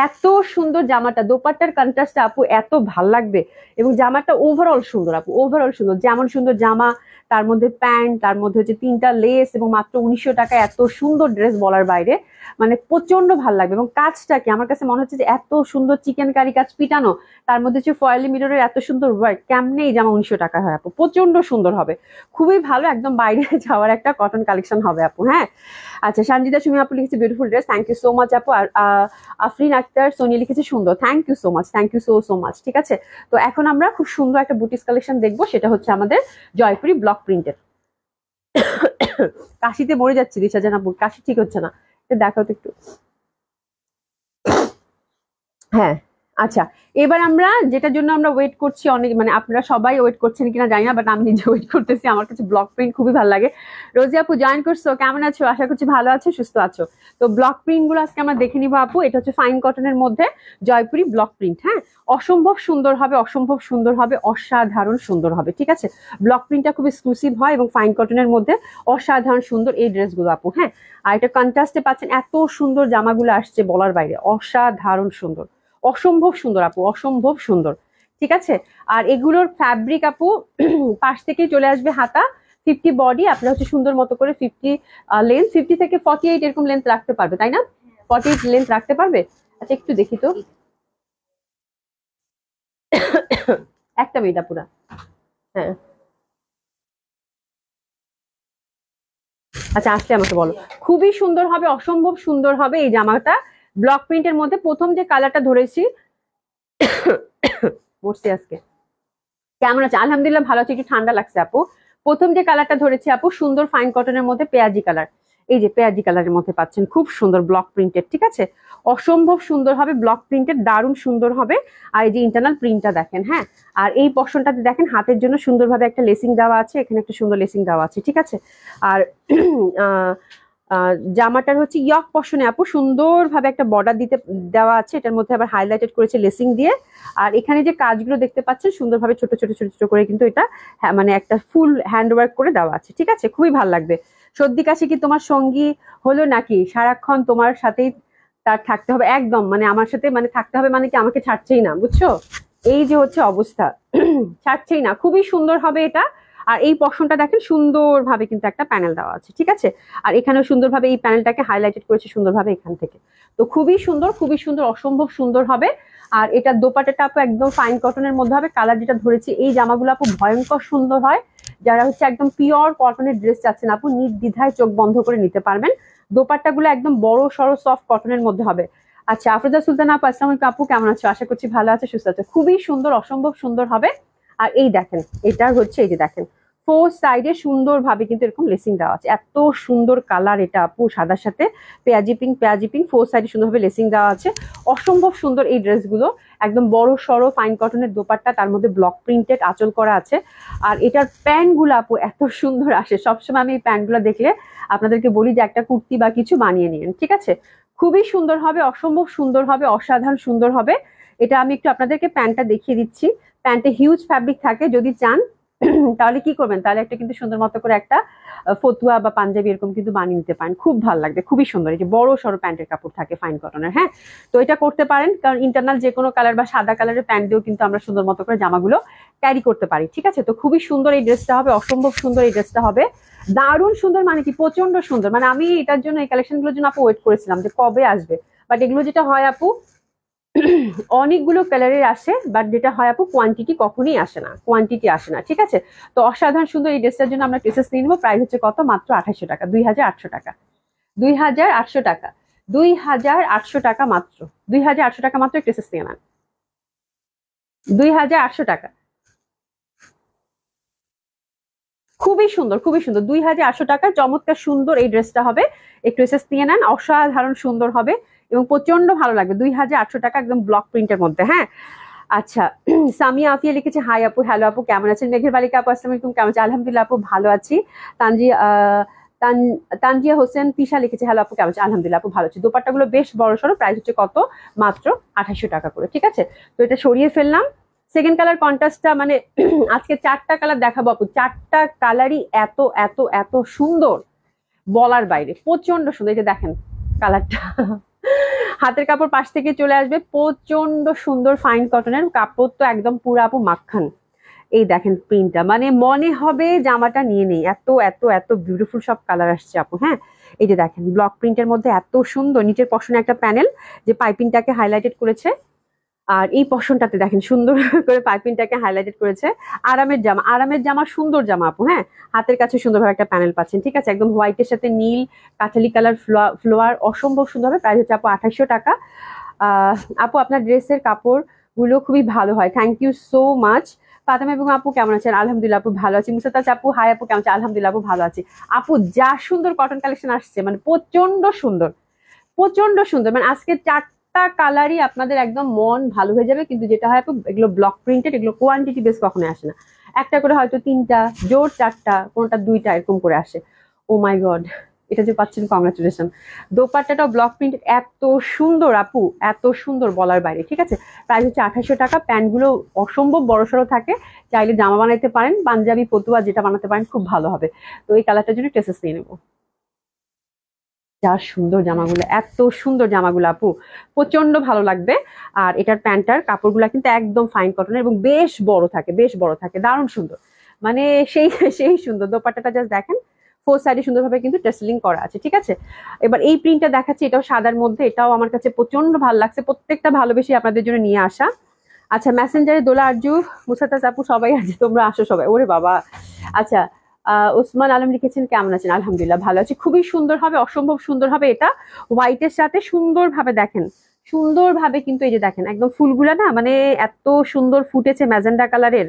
এত সুন্দর জামাটা দোপাট্টার কন্ট্রাস্টটা আপু এত ভাল লাগবে এবং জামাটা ওভারঅল সুন্দর আপু ওভারঅল সুন্দর যেমন সুন্দর জামা তার মধ্যে প্যান্ট তার মধ্যে হচ্ছে তিনটা লেস এবং মাত্র উনিশশো টাকা এত সুন্দর ড্রেস বলার বাইরে মানে প্রচন্ড ভাল লাগবে এবং কাজটা কি আমার কাছে মনে হচ্ছে যে এত সুন্দর চিকেন কারি কাজ পিটানো তার মধ্যে হচ্ছে ফয়েলি মিররের এত সুন্দর ওয়ার্ক কেমনেই জামা উনিশশো টাকা হয় আপু প্রচন্ড সুন্দর হবে খুবই ভালো একদম বাইরে যাওয়ার একটা কটন কালেকশন হবে আপু হ্যাঁ আচ্ছা সঞ্জিতা সুমি আপু লিখেছে beautiful dress thank you so much আপু আর আফরিন আক্তার সোনিয়া লিখেছে সুন্দর thank you so much thank you so so much ঠিক আছে তো এখন আমরা খুব সুন্দর একটা বুটিস কালেকশন দেখবো সেটা হচ্ছে আমাদের জয়পুরি ব্লক প্রিন্টের কাশিতে মরে যাচ্ছে দিশা জানা কাশি ঠিক হচ্ছে না দেখাও তো একটু হ্যাঁ আচ্ছা এবার আমরা যেটার জন্য আমরা ওয়েট করছি অনেক মানে আপনারা সবাই ওয়েট করছেন কিনা জানি না বাট আমি নিজে ওয়েট করতেছি আমার কাছে ব্লক প্রিন্ট খুবই ভালো লাগে রোজি আপু জয়েন করছো কেমন আছো আশা করছি ভালো আছো সুস্থ আছো তো ব্লক প্রিন্টগুলো আজকে আমরা দেখে নিবো আপু এটা হচ্ছে ফাইন কটনের মধ্যে জয়পুরি ব্লক প্রিন্ট হ্যাঁ অসম্ভব সুন্দর হবে অসম্ভব সুন্দর হবে অসাধারণ সুন্দর হবে ঠিক আছে ব্লক প্রিন্টটা খুব এক্সক্লুসিভ হয় এবং ফাইন কটনের মধ্যে অসাধারণ সুন্দর এই ড্রেসগুলো আপু হ্যাঁ আর এটা কন্ট্রাস্টে পাচ্ছেন এত সুন্দর জামাগুলো আসছে বলার বাইরে অসাধারণ সুন্দর অসম্ভব সুন্দর আপু অসম্ভব সুন্দর ঠিক আছে আর এগুলোর ফ্যাব্রিক আপু পাশ থেকেই চলে আসবে হাতা ফিফটি বডি আপনার হচ্ছে সুন্দর মতো করে ফিফটি লেন্থ ফিফটি থেকে ফর্টি এইট এরকম লেন্থ রাখতে পারবে তাই না ফর্টি এইট লেন্থ রাখতে পারবে আচ্ছা একটু দেখি তো একটা মিনিট আপুরা হ্যাঁ আচ্ছা আসলে আমাকে বলো খুবই সুন্দর হবে অসম্ভব সুন্দর হবে এই জামাটা ব্লক প্রিন্টের মধ্যে প্রথম যে কালারটা ধরেছি বসছি আজকে কেমন আছে আলহামদুলিল্লাহ ভালো আছে একটু ঠান্ডা লাগছে আপু প্রথম যে কালারটা ধরেছি আপু সুন্দর ফাইন কটনের মধ্যে পেঁয়াজি কালার এই যে পেঁয়াজি কালারের মধ্যে পাচ্ছেন খুব সুন্দর ব্লক প্রিন্টের ঠিক আছে অসম্ভব সুন্দর হবে ব্লক প্রিন্টের দারুণ সুন্দর হবে আর এই যে ইন্টারনাল প্রিন্টটা দেখেন হ্যাঁ আর এই পশনটাতে দেখেন হাতের জন্য সুন্দরভাবে একটা লেসিং দেওয়া আছে এখানে একটা সুন্দর লেসিং দেওয়া আছে ঠিক আছে আর জামাটার হচ্ছে ইয়ক পশনে আপু সুন্দরভাবে একটা বর্ডার দিতে দেওয়া আছে এটার মধ্যে আবার হাইলাইটেড করেছে লেসিং দিয়ে আর এখানে যে কাজগুলো দেখতে পাচ্ছেন সুন্দরভাবে ছোট ছোট ছোট ছোট করে কিন্তু এটা হ্যাঁ, মানে একটা ফুল হ্যান্ড ওয়ার্ক করে দেওয়া আছে ঠিক আছে খুবই ভালো লাগবে সর্দি কাশি কি তোমার সঙ্গী হলো নাকি সারাক্ষণ তোমার সাথেই তার থাকতে হবে একদম মানে আমার সাথে মানে থাকতে হবে মানে কি আমাকে ছাড়ছেই না বুঝছো এই যে হচ্ছে অবস্থা ছাড়ছেই না খুবই সুন্দর হবে এটা আর এই পশনটা দেখেন সুন্দরভাবে কিন্তু একটা প্যানেল দেওয়া আছে ঠিক আছে আর এখানেও সুন্দরভাবে এই প্যানেলটাকে হাইলাইটেড করেছে সুন্দরভাবে এখান থেকে তো খুবই সুন্দর খুবই সুন্দর অসম্ভব সুন্দর হবে আর এটা দোপাটাটা আপু একদম ফাইন কটনের মধ্যে হবে কালার যেটা ধরেছে এই জামাগুলো আপু ভয়ঙ্কর সুন্দর হয় যারা হচ্ছে একদম পিওর কটনের ড্রেস চাচ্ছেন আপু নির্দ্বিধায় চোখ বন্ধ করে নিতে পারবেন দোপাট্টাগুলো একদম বড় সড় সফট কটনের মধ্যে হবে আচ্ছা আফরোজা সুলতান আপু আসসালাম আপু কেমন আছো আশা করছি ভালো আছে সুস্থ আছে খুবই সুন্দর অসম্ভব সুন্দর হবে আর এই দেখেন এটা হচ্ছে এই যে দেখেন ফোর সাইডে সুন্দরভাবে কিন্তু এরকম লেসিং দেওয়া আছে এত সুন্দর কালার এটা আপু সাদার সাথে পেঁয়াজি পিং পেঁয়াজি পিং ফোর সাইডে সুন্দরভাবে লেসিং দেওয়া আছে অসম্ভব সুন্দর এই ড্রেসগুলো একদম বড় সড়ো ফাইন কটনের দোপাট্টা তার মধ্যে ব্লক প্রিন্টেড আচল করা আছে আর এটার প্যান্টগুলো আপু এত সুন্দর আসে সবসময় আমি এই প্যান্টগুলো দেখলে আপনাদেরকে বলি যে একটা কুর্তি বা কিছু বানিয়ে নিন ঠিক আছে খুবই সুন্দর হবে অসম্ভব সুন্দর হবে অসাধারণ সুন্দর হবে এটা আমি একটু আপনাদেরকে প্যান্টটা দেখিয়ে দিচ্ছি প্যান্টে হিউজ ফ্যাব্রিক থাকে যদি চান তাহলে কি করবেন তাহলে একটা কিন্তু সুন্দর মতো করে একটা ফতুয়া বা পাঞ্জাবি এরকম কিন্তু বানিয়ে নিতে পারেন খুব ভালো লাগবে খুবই সুন্দর এই যে বড় সড়ো প্যান্টের কাপড় থাকে ফাইন কটনের হ্যাঁ তো এটা করতে পারেন কারণ ইন্টারনাল যে কোনো কালার বা সাদা কালারের প্যান্ট দিয়েও কিন্তু আমরা সুন্দর মতো করে জামাগুলো ক্যারি করতে পারি ঠিক আছে তো খুবই সুন্দর এই ড্রেসটা হবে অসম্ভব সুন্দর এই ড্রেসটা হবে দারুণ সুন্দর মানে কি প্রচন্ড সুন্দর মানে আমি এটার জন্য এই কালেকশনগুলোর জন্য আপু ওয়েট করেছিলাম যে কবে আসবে বাট এগুলো যেটা হয় আপু অনেকগুলো কালারের আসে বাট যেটা হয় আপু কোয়ান্টিটি কখনই আসে না কোয়ান্টিটি আসে না ঠিক আছে তো অসাধারণ সুন্দর এই ড্রেসটার জন্য আমরা ড্রেসেস নিয়ে নেবো প্রাইস হচ্ছে কত মাত্র আঠাশশো টাকা দুই হাজার আটশো টাকা দুই হাজার আটশো টাকা দুই হাজার আটশো টাকা মাত্র দুই হাজার আটশো টাকা মাত্র ড্রেসেস নিয়ে নেন দুই হাজার আটশো টাকা খুবই সুন্দর খুবই সুন্দর দুই হাজার আটশো টাকা চমৎকার সুন্দর এই ড্রেসটা হবে একটু এসেস নিয়ে নেন অসাধারণ সুন্দর হবে এবং প্রচন্ড ভালো লাগবে দুই হাজার আটশো টাকা একদম ব্লক প্রিন্টের মধ্যে হ্যাঁ আচ্ছা সামিয়া আফিয়া লিখেছে হাই আপু হ্যালো আপু কেমন আছেন মেঘের বালিকা আপু আসসালাম আলাইকুম কেমন আছে আলহামদুলিল্লাহ আপু ভালো আছি তানজি তানজিয়া হোসেন পিসা লিখেছে হ্যালো আপু কেমন আছে আলহামদুলিল্লাহ আপু ভালো আছে দোপাট্টাগুলো বেশ বড় সড়ো প্রাইস হচ্ছে কত মাত্র আঠাশশো টাকা করে ঠিক আছে তো এটা সরিয়ে ফেললাম সেকেন্ড কালার কন্ট্রাস্টটা মানে আজকে চারটা কালার দেখাবো আপু চারটা কালারই এত এত এত সুন্দর বলার বাইরে প্রচন্ড সুন্দর এই যে দেখেন কালারটা হাতের কাপড় পাশ থেকে চলে আসবে প্রচন্ড সুন্দর ফাইন কটনের কাপড় তো একদম পুরা আপু মাখান এই দেখেন প্রিন্টটা মানে মনে হবে জামাটা নিয়ে নেই এত এত এত বিউটিফুল সব কালার আসছে আপু হ্যাঁ এই যে দেখেন ব্লক প্রিন্টের মধ্যে এত সুন্দর নিচের পশনে একটা প্যানেল যে পাইপিংটাকে হাইলাইটেড করেছে আর এই পশনটাতে দেখেন সুন্দর করে পাইপিংটাকে হাইলাইটেড করেছে আরামের জামা আরামের জামা সুন্দর জামা আপু হ্যাঁ হাতের কাছে সুন্দরভাবে একটা প্যানেল পাচ্ছেন ঠিক আছে একদম হোয়াইটের সাথে নীল কাঠালি কালার ফ্লোয়ার অসম্ভব সুন্দর হবে প্রাইস হচ্ছে আপু আঠাশশো টাকা আপু আপনার ড্রেসের কাপড় গুলো খুবই ভালো হয় thank you so much Fatema এবং আপু কেমন আছেন আলহামদুলিল্লাহ আপু ভালো আছি মুসাতাজ আপু হাই আপু কেমন আছে আলহামদুলিল্লাহ আপু ভালো আছি আপু যা সুন্দর কটন কালেকশন আসছে মানে প্রচন্ড সুন্দর প্রচন্ড সুন্দর মানে আজকে চার একটা কালারই আপনাদের একদম মন ভালো হয়ে যাবে কিন্তু যেটা হয় এগুলো ব্লক প্রিন্টেড এগুলো কোয়ান্টিটি বেশ কখনো আসে না একটা করে হয়তো তিনটা জোর চারটা কোনোটা দুইটা এরকম করে আসে ও মাই গড এটা যে পাচ্ছেন কংগ্রাচুলেশন দোপাট্টাটাও ব্লক প্রিন্ট এত সুন্দর আপু এত সুন্দর বলার বাইরে ঠিক আছে প্রাইস হচ্ছে আঠাশশো টাকা প্যান্টগুলো অসম্ভব সড়ো থাকে চাইলে জামা বানাইতে পারেন পাঞ্জাবি পতুয়া যেটা বানাতে পারেন খুব ভালো হবে তো এই কালারটার জন্য টেসেস নিয়ে নেবো যা সুন্দর জামাগুলো এত সুন্দর জামাগুলো আপু প্রচন্ড ভালো লাগবে আর এটার প্যান্টার কাপড়গুলো কিন্তু একদম ফাইন কটনের এবং বেশ বড় থাকে বেশ বড় থাকে দারুণ সুন্দর মানে সেই সেই সুন্দর দোপাট্টাটা জাস্ট দেখেন ফোর সাইডে সুন্দরভাবে কিন্তু টেসলিং করা আছে ঠিক আছে এবার এই প্রিন্টটা দেখাচ্ছি এটাও সাদার মধ্যে এটাও আমার কাছে প্রচন্ড ভালো লাগছে প্রত্যেকটা ভালোবেসে আপনাদের জন্য নিয়ে আসা আচ্ছা ম্যাসেঞ্জারে দোলা আরজু মুসাতাজ আপু সবাই আছে তোমরা আসো সবাই ওরে বাবা আচ্ছা ওসমান আলম লিখেছেন কেমন আছেন আলহামদুলিল্লাহ ভালো আছে খুবই সুন্দর হবে অসম্ভব সুন্দর হবে এটা হোয়াইটের সাথে সুন্দরভাবে দেখেন সুন্দরভাবে কিন্তু এই যে দেখেন একদম ফুলগুলা না মানে এত সুন্দর ফুটেছে ম্যাজেন্ডা কালারের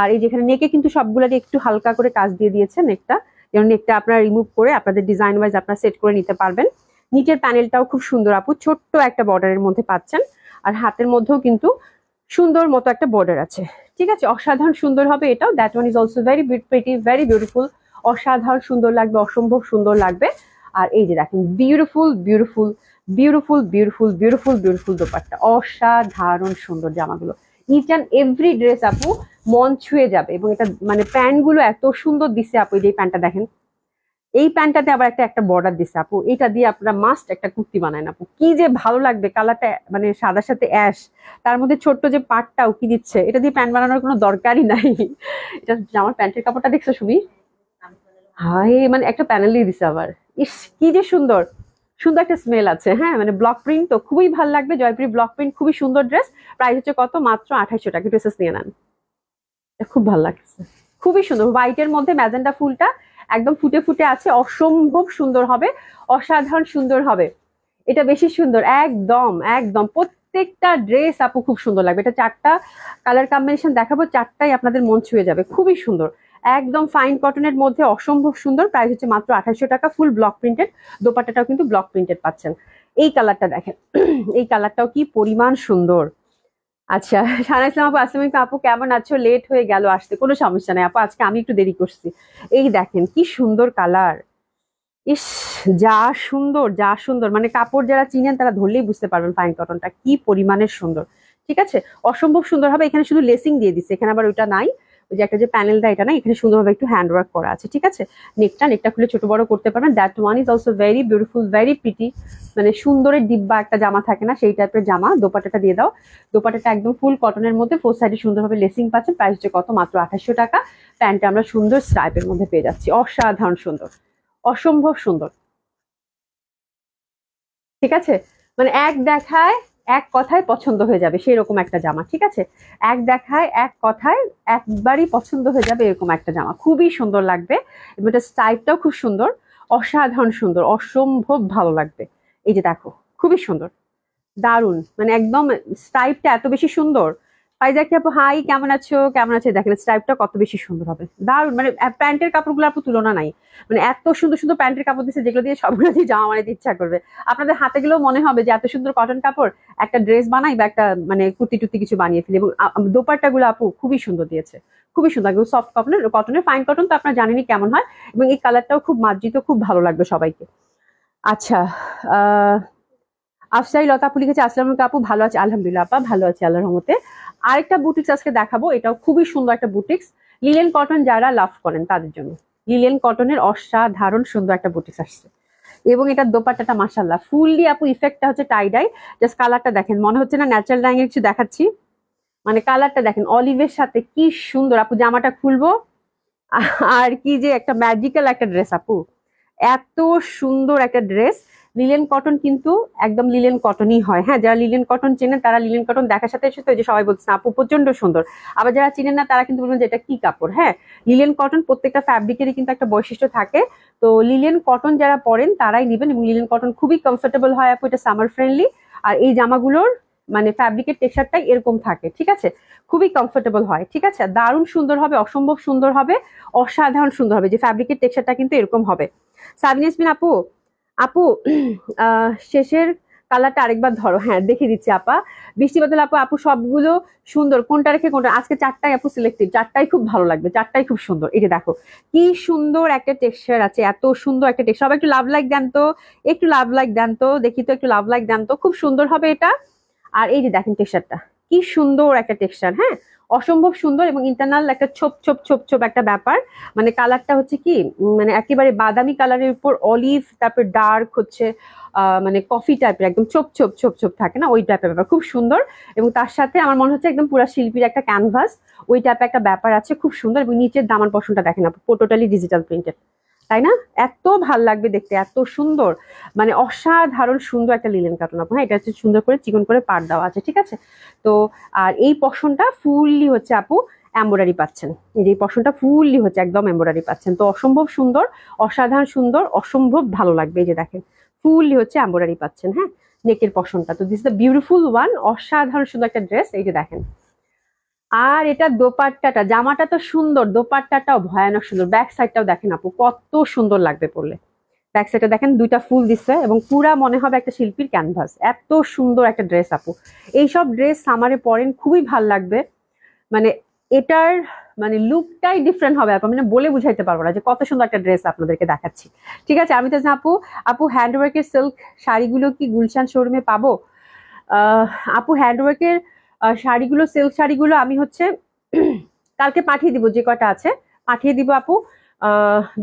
আর এই যেখানে নেকে কিন্তু সবগুলা একটু হালকা করে কাজ দিয়ে দিয়েছেন নেকটা যেমন নেকটা আপনারা রিমুভ করে আপনাদের ডিজাইন ওয়াইজ আপনারা সেট করে নিতে পারবেন নিচের প্যানেলটাও খুব সুন্দর আপু ছোট্ট একটা বর্ডারের মধ্যে পাচ্ছেন আর হাতের মধ্যেও কিন্তু সুন্দর মতো একটা বর্ডার আছে ঠিক আছে অসাধারণ সুন্দর হবে এটাও that one is also very beauty very beautiful অসাধারণ সুন্দর লাগবে অসম্ভব সুন্দর লাগবে আর এই যে দেখেন beautiful beautiful beautiful beautiful beautiful beautiful দুপারটা অসাধারণ সুন্দর জামাগুলো ইচ অ্যান্ড এভরি ড্রেস আপু মন ছুঁয়ে যাবে এবং এটা মানে প্যান্টগুলো এত সুন্দর দিছে আপু এই যে প্যান্টটা দেখেন এই প্যান্টটাতে আবার একটা একটা বর্ডার দিছে আপু এটা দিয়ে আপনারা মাস্ট একটা কুর্তি বানায় আপু কি যে ভালো লাগবে কালারটা মানে সাদার সাথে অ্যাশ তার মধ্যে ছোট্ট যে পাটটা কি দিচ্ছে এটা দিয়ে প্যান্ট বানানোর কোনো দরকারই নাই এটা আমার প্যান্টের কাপড়টা দেখছো সুমি হায় মানে একটা প্যানেলই দিছে আবার ইস কি যে সুন্দর সুন্দর একটা স্মেল আছে হ্যাঁ মানে ব্লক প্রিন্ট তো খুবই ভালো লাগবে জয়পুরি ব্লক প্রিন্ট খুবই সুন্দর ড্রেস প্রাইস হচ্ছে কত মাত্র আঠাইশো টাকা ড্রেসেস নিয়ে নেন খুব ভালো লাগছে খুবই সুন্দর হোয়াইটের মধ্যে ম্যাজেন্ডা ফুলটা একদম ফুটে ফুটে আছে অসম্ভব সুন্দর হবে অসাধারণ সুন্দর হবে এটা বেশি সুন্দর একদম একদম প্রত্যেকটা ড্রেস আপু খুব সুন্দর লাগবে এটা চারটা কালার কম্বিনেশন দেখাবো চারটাই আপনাদের মন ছুঁয়ে যাবে খুবই সুন্দর একদম ফাইন কটনের মধ্যে অসম্ভব সুন্দর প্রাইস হচ্ছে মাত্র আঠাশশো টাকা ফুল ব্লক প্রিন্টেড দোপাটাটাও কিন্তু ব্লক প্রিন্টেড পাচ্ছেন এই কালারটা দেখেন এই কালারটাও কি পরিমাণ সুন্দর আচ্ছা সানা ইসলাম আপু আসসালাম আপু কেমন আছো লেট হয়ে গেল আসতে কোনো সমস্যা নাই আপু আজকে আমি একটু দেরি করছি এই দেখেন কি সুন্দর কালার ইস যা সুন্দর যা সুন্দর মানে কাপড় যারা চিনেন তারা ধরলেই বুঝতে পারবেন ফাইন কটনটা কি পরিমাণের সুন্দর ঠিক আছে অসম্ভব সুন্দর হবে এখানে শুধু লেসিং দিয়ে দিচ্ছে এখানে আবার ওইটা নাই যে একটা যে প্যানেল দেয় এটা না এখানে সুন্দরভাবে একটু হ্যান্ড ওয়ার্ক করা আছে ঠিক আছে নেকটা নেকটা খুলে ছোট বড় করতে পারবেন that one is also very beautiful very pretty মানে সুন্দরের ডিব্বা একটা জামা থাকে না সেই টাইপের জামা দোপাটাটা দিয়ে দাও দোপাটাটা একদম ফুল কটনের মধ্যে ফোর সাইডে সুন্দরভাবে লেসিং পাচ্ছেন প্রাইসটা কত মাত্র আঠাশশো টাকা প্যান্টটা আমরা সুন্দর স্ট্রাইপের মধ্যে পেয়ে যাচ্ছি অসাধারণ সুন্দর অসম্ভব সুন্দর ঠিক আছে মানে এক দেখায় এক কথায় পছন্দ হয়ে যাবে সেই রকম একটা জামা ঠিক আছে এক দেখায় এক কথায় একবারই পছন্দ হয়ে যাবে এরকম একটা জামা খুবই সুন্দর লাগবে এবং এটা স্টাইলটাও খুব সুন্দর অসাধারণ সুন্দর অসম্ভব ভালো লাগবে এই যে দেখো খুবই সুন্দর দারুণ মানে একদম স্টাইপটা এত বেশি সুন্দর পাইজাকি আপু হাই কেমন আছো কেমন আছে দেখেন স্টাইপটা কত বেশি সুন্দর হবে দারুণ মানে প্যান্টের কাপড়গুলো আপু তুলনা নাই মানে এত সুন্দর সুন্দর প্যান্টের কাপড় দিচ্ছে যেগুলো দিয়ে সবগুলো দিয়ে জামা বানাইতে ইচ্ছা করবে আপনাদের হাতে গেলেও মনে হবে যে এত সুন্দর কটন কাপড় একটা ড্রেস বানাই বা একটা মানে কুর্তি টুতি কিছু বানিয়ে ফেলি এবং গুলো আপু খুবই সুন্দর দিয়েছে খুবই সুন্দর একদম সফট কটনের কটনের ফাইন কটন তো আপনার জানেনই কেমন হয় এবং এই কালারটাও খুব মার্জিত খুব ভালো লাগবে সবাইকে আচ্ছা আহ আফসাই লতা আপু লিখেছে আসসালাম আপু ভালো আছে আলহামদুলিল্লাহ আপা ভালো আছে আল্লাহ রহমতে আরেকটা বুটিক্স আজকে দেখাবো এটাও খুবই সুন্দর একটা বুটিক্স লিলেন কটন যারা লাভ করেন তাদের জন্য লিলেন কটনের অসাধারণ সুন্দর একটা বুটিক্স আসছে এবং এটা দোপাট্টাটা মাসাল্লাহ ফুললি আপু ইফেক্টটা হচ্ছে টাইডাই জাস্ট কালারটা দেখেন মনে হচ্ছে না ন্যাচারাল রঙের কিছু দেখাচ্ছি মানে কালারটা দেখেন অলিভের সাথে কি সুন্দর আপু জামাটা খুলবো আর কি যে একটা ম্যাজিক্যাল একটা ড্রেস আপু এত সুন্দর একটা ড্রেস লিলেন কটন কিন্তু একদম লিলেন কটনই হয় হ্যাঁ যারা লিলেন কটন চেনেন তারা লিলেন কটন দেখার সাথে সাথে যে সবাই বলছে আপু প্রচন্ড সুন্দর আবার যারা চিনেন না তারা কিন্তু বলবেন যে এটা কি কাপড় হ্যাঁ লিলেন কটন প্রত্যেকটা ফ্যাব্রিকেরই কিন্তু একটা বৈশিষ্ট্য থাকে তো লিলেন কটন যারা পরেন তারাই নেবেন এবং লিলেন কটন খুবই কমফোর্টেবল হয় আপু এটা সামার ফ্রেন্ডলি আর এই জামাগুলোর মানে ফ্যাব্রিকের টেক্সারটাই এরকম থাকে ঠিক আছে খুবই কমফোর্টেবল হয় ঠিক আছে দারুণ সুন্দর হবে অসম্ভব সুন্দর হবে অসাধারণ সুন্দর হবে যে ফ্যাব্রিকের টেক্সারটা কিন্তু এরকম হবে সাবিন আপু আপু শেষের কালারটা আরেকবার ধরো হ্যাঁ দেখে দিচ্ছি আপা বৃষ্টি বাদল আপু আপু সবগুলো সুন্দর কোনটা রেখে কোনটা আজকে চারটাই আপু সিলেক্টিভ চারটাই খুব ভালো লাগবে চারটাই খুব সুন্দর এটা দেখো কি সুন্দর একটা টেক্সচার আছে এত সুন্দর একটা টেক্সচার সবাই একটু লাভ লাইক দেন তো একটু লাভ লাইক দেন তো দেখি তো একটু লাভ লাইক দেন তো খুব সুন্দর হবে এটা আর এই যে দেখেন টেক্সচারটা কি সুন্দর একটা টেক্সচার হ্যাঁ অসম্ভব সুন্দর এবং ইন্টারনাল একটা ছোপ ছোপ ছোপ ছোপ একটা ব্যাপার মানে কালারটা হচ্ছে কি মানে একেবারে বাদামি কালারের উপর অলিভ তারপর ডার্ক হচ্ছে মানে কফি টাইপের একদম ছোপ ছোপ ছোপ ছোপ থাকে না ওই টাইপের ব্যাপার খুব সুন্দর এবং তার সাথে আমার মনে হচ্ছে একদম পুরা শিল্পীর একটা ক্যানভাস ওই টাইপের একটা ব্যাপার আছে খুব সুন্দর এবং নিচের দামান পশনটা দেখেন আপনি টোটালি ডিজিটাল প্রিন্টেড তাই না এত ভাল লাগবে দেখতে এত সুন্দর মানে অসাধারণ সুন্দর একটা লিলেন কাটন আপু হ্যাঁ এটা হচ্ছে সুন্দর করে চিকন করে পাট দেওয়া আছে ঠিক আছে তো আর এই পশনটা ফুললি হচ্ছে আপু এম্বয়ডারি পাচ্ছেন এই যে পশনটা ফুললি হচ্ছে একদম এম্বয়ডারি পাচ্ছেন তো অসম্ভব সুন্দর অসাধারণ সুন্দর অসম্ভব ভালো লাগবে এই যে দেখেন ফুললি হচ্ছে এম্বয়ডারি পাচ্ছেন হ্যাঁ নেকের পশনটা তো দিস দ্য বিউটিফুল ওয়ান অসাধারণ সুন্দর একটা ড্রেস এই যে দেখেন আর এটা দোপাট্টাটা জামাটা তো সুন্দর দোপাট্টাটাও ভয়ানক সুন্দর ব্যাক সাইডটাও দেখেন আপু কত সুন্দর লাগবে পড়লে ব্যাক সাইডটা দেখেন দুইটা ফুল দিচ্ছে এবং পুরা মনে হবে একটা শিল্পীর ক্যানভাস এত সুন্দর একটা ড্রেস আপু এইসব ড্রেস সামারে পরেন খুবই ভাল লাগবে মানে এটার মানে লুকটাই ডিফারেন্ট হবে আপু মানে বলে বুঝাইতে পারবো না যে কত সুন্দর একটা ড্রেস আপনাদেরকে দেখাচ্ছি ঠিক আছে আমি তো আপু আপু হ্যান্ডওয়ার্কের সিল্ক শাড়িগুলো কি গুলশান শোরুমে পাবো আপু হ্যান্ডওয়ার্কের শাড়িগুলো সিল্ক শাড়িগুলো আমি হচ্ছে কালকে পাঠিয়ে দিব যে কটা আছে পাঠিয়ে দিব আপু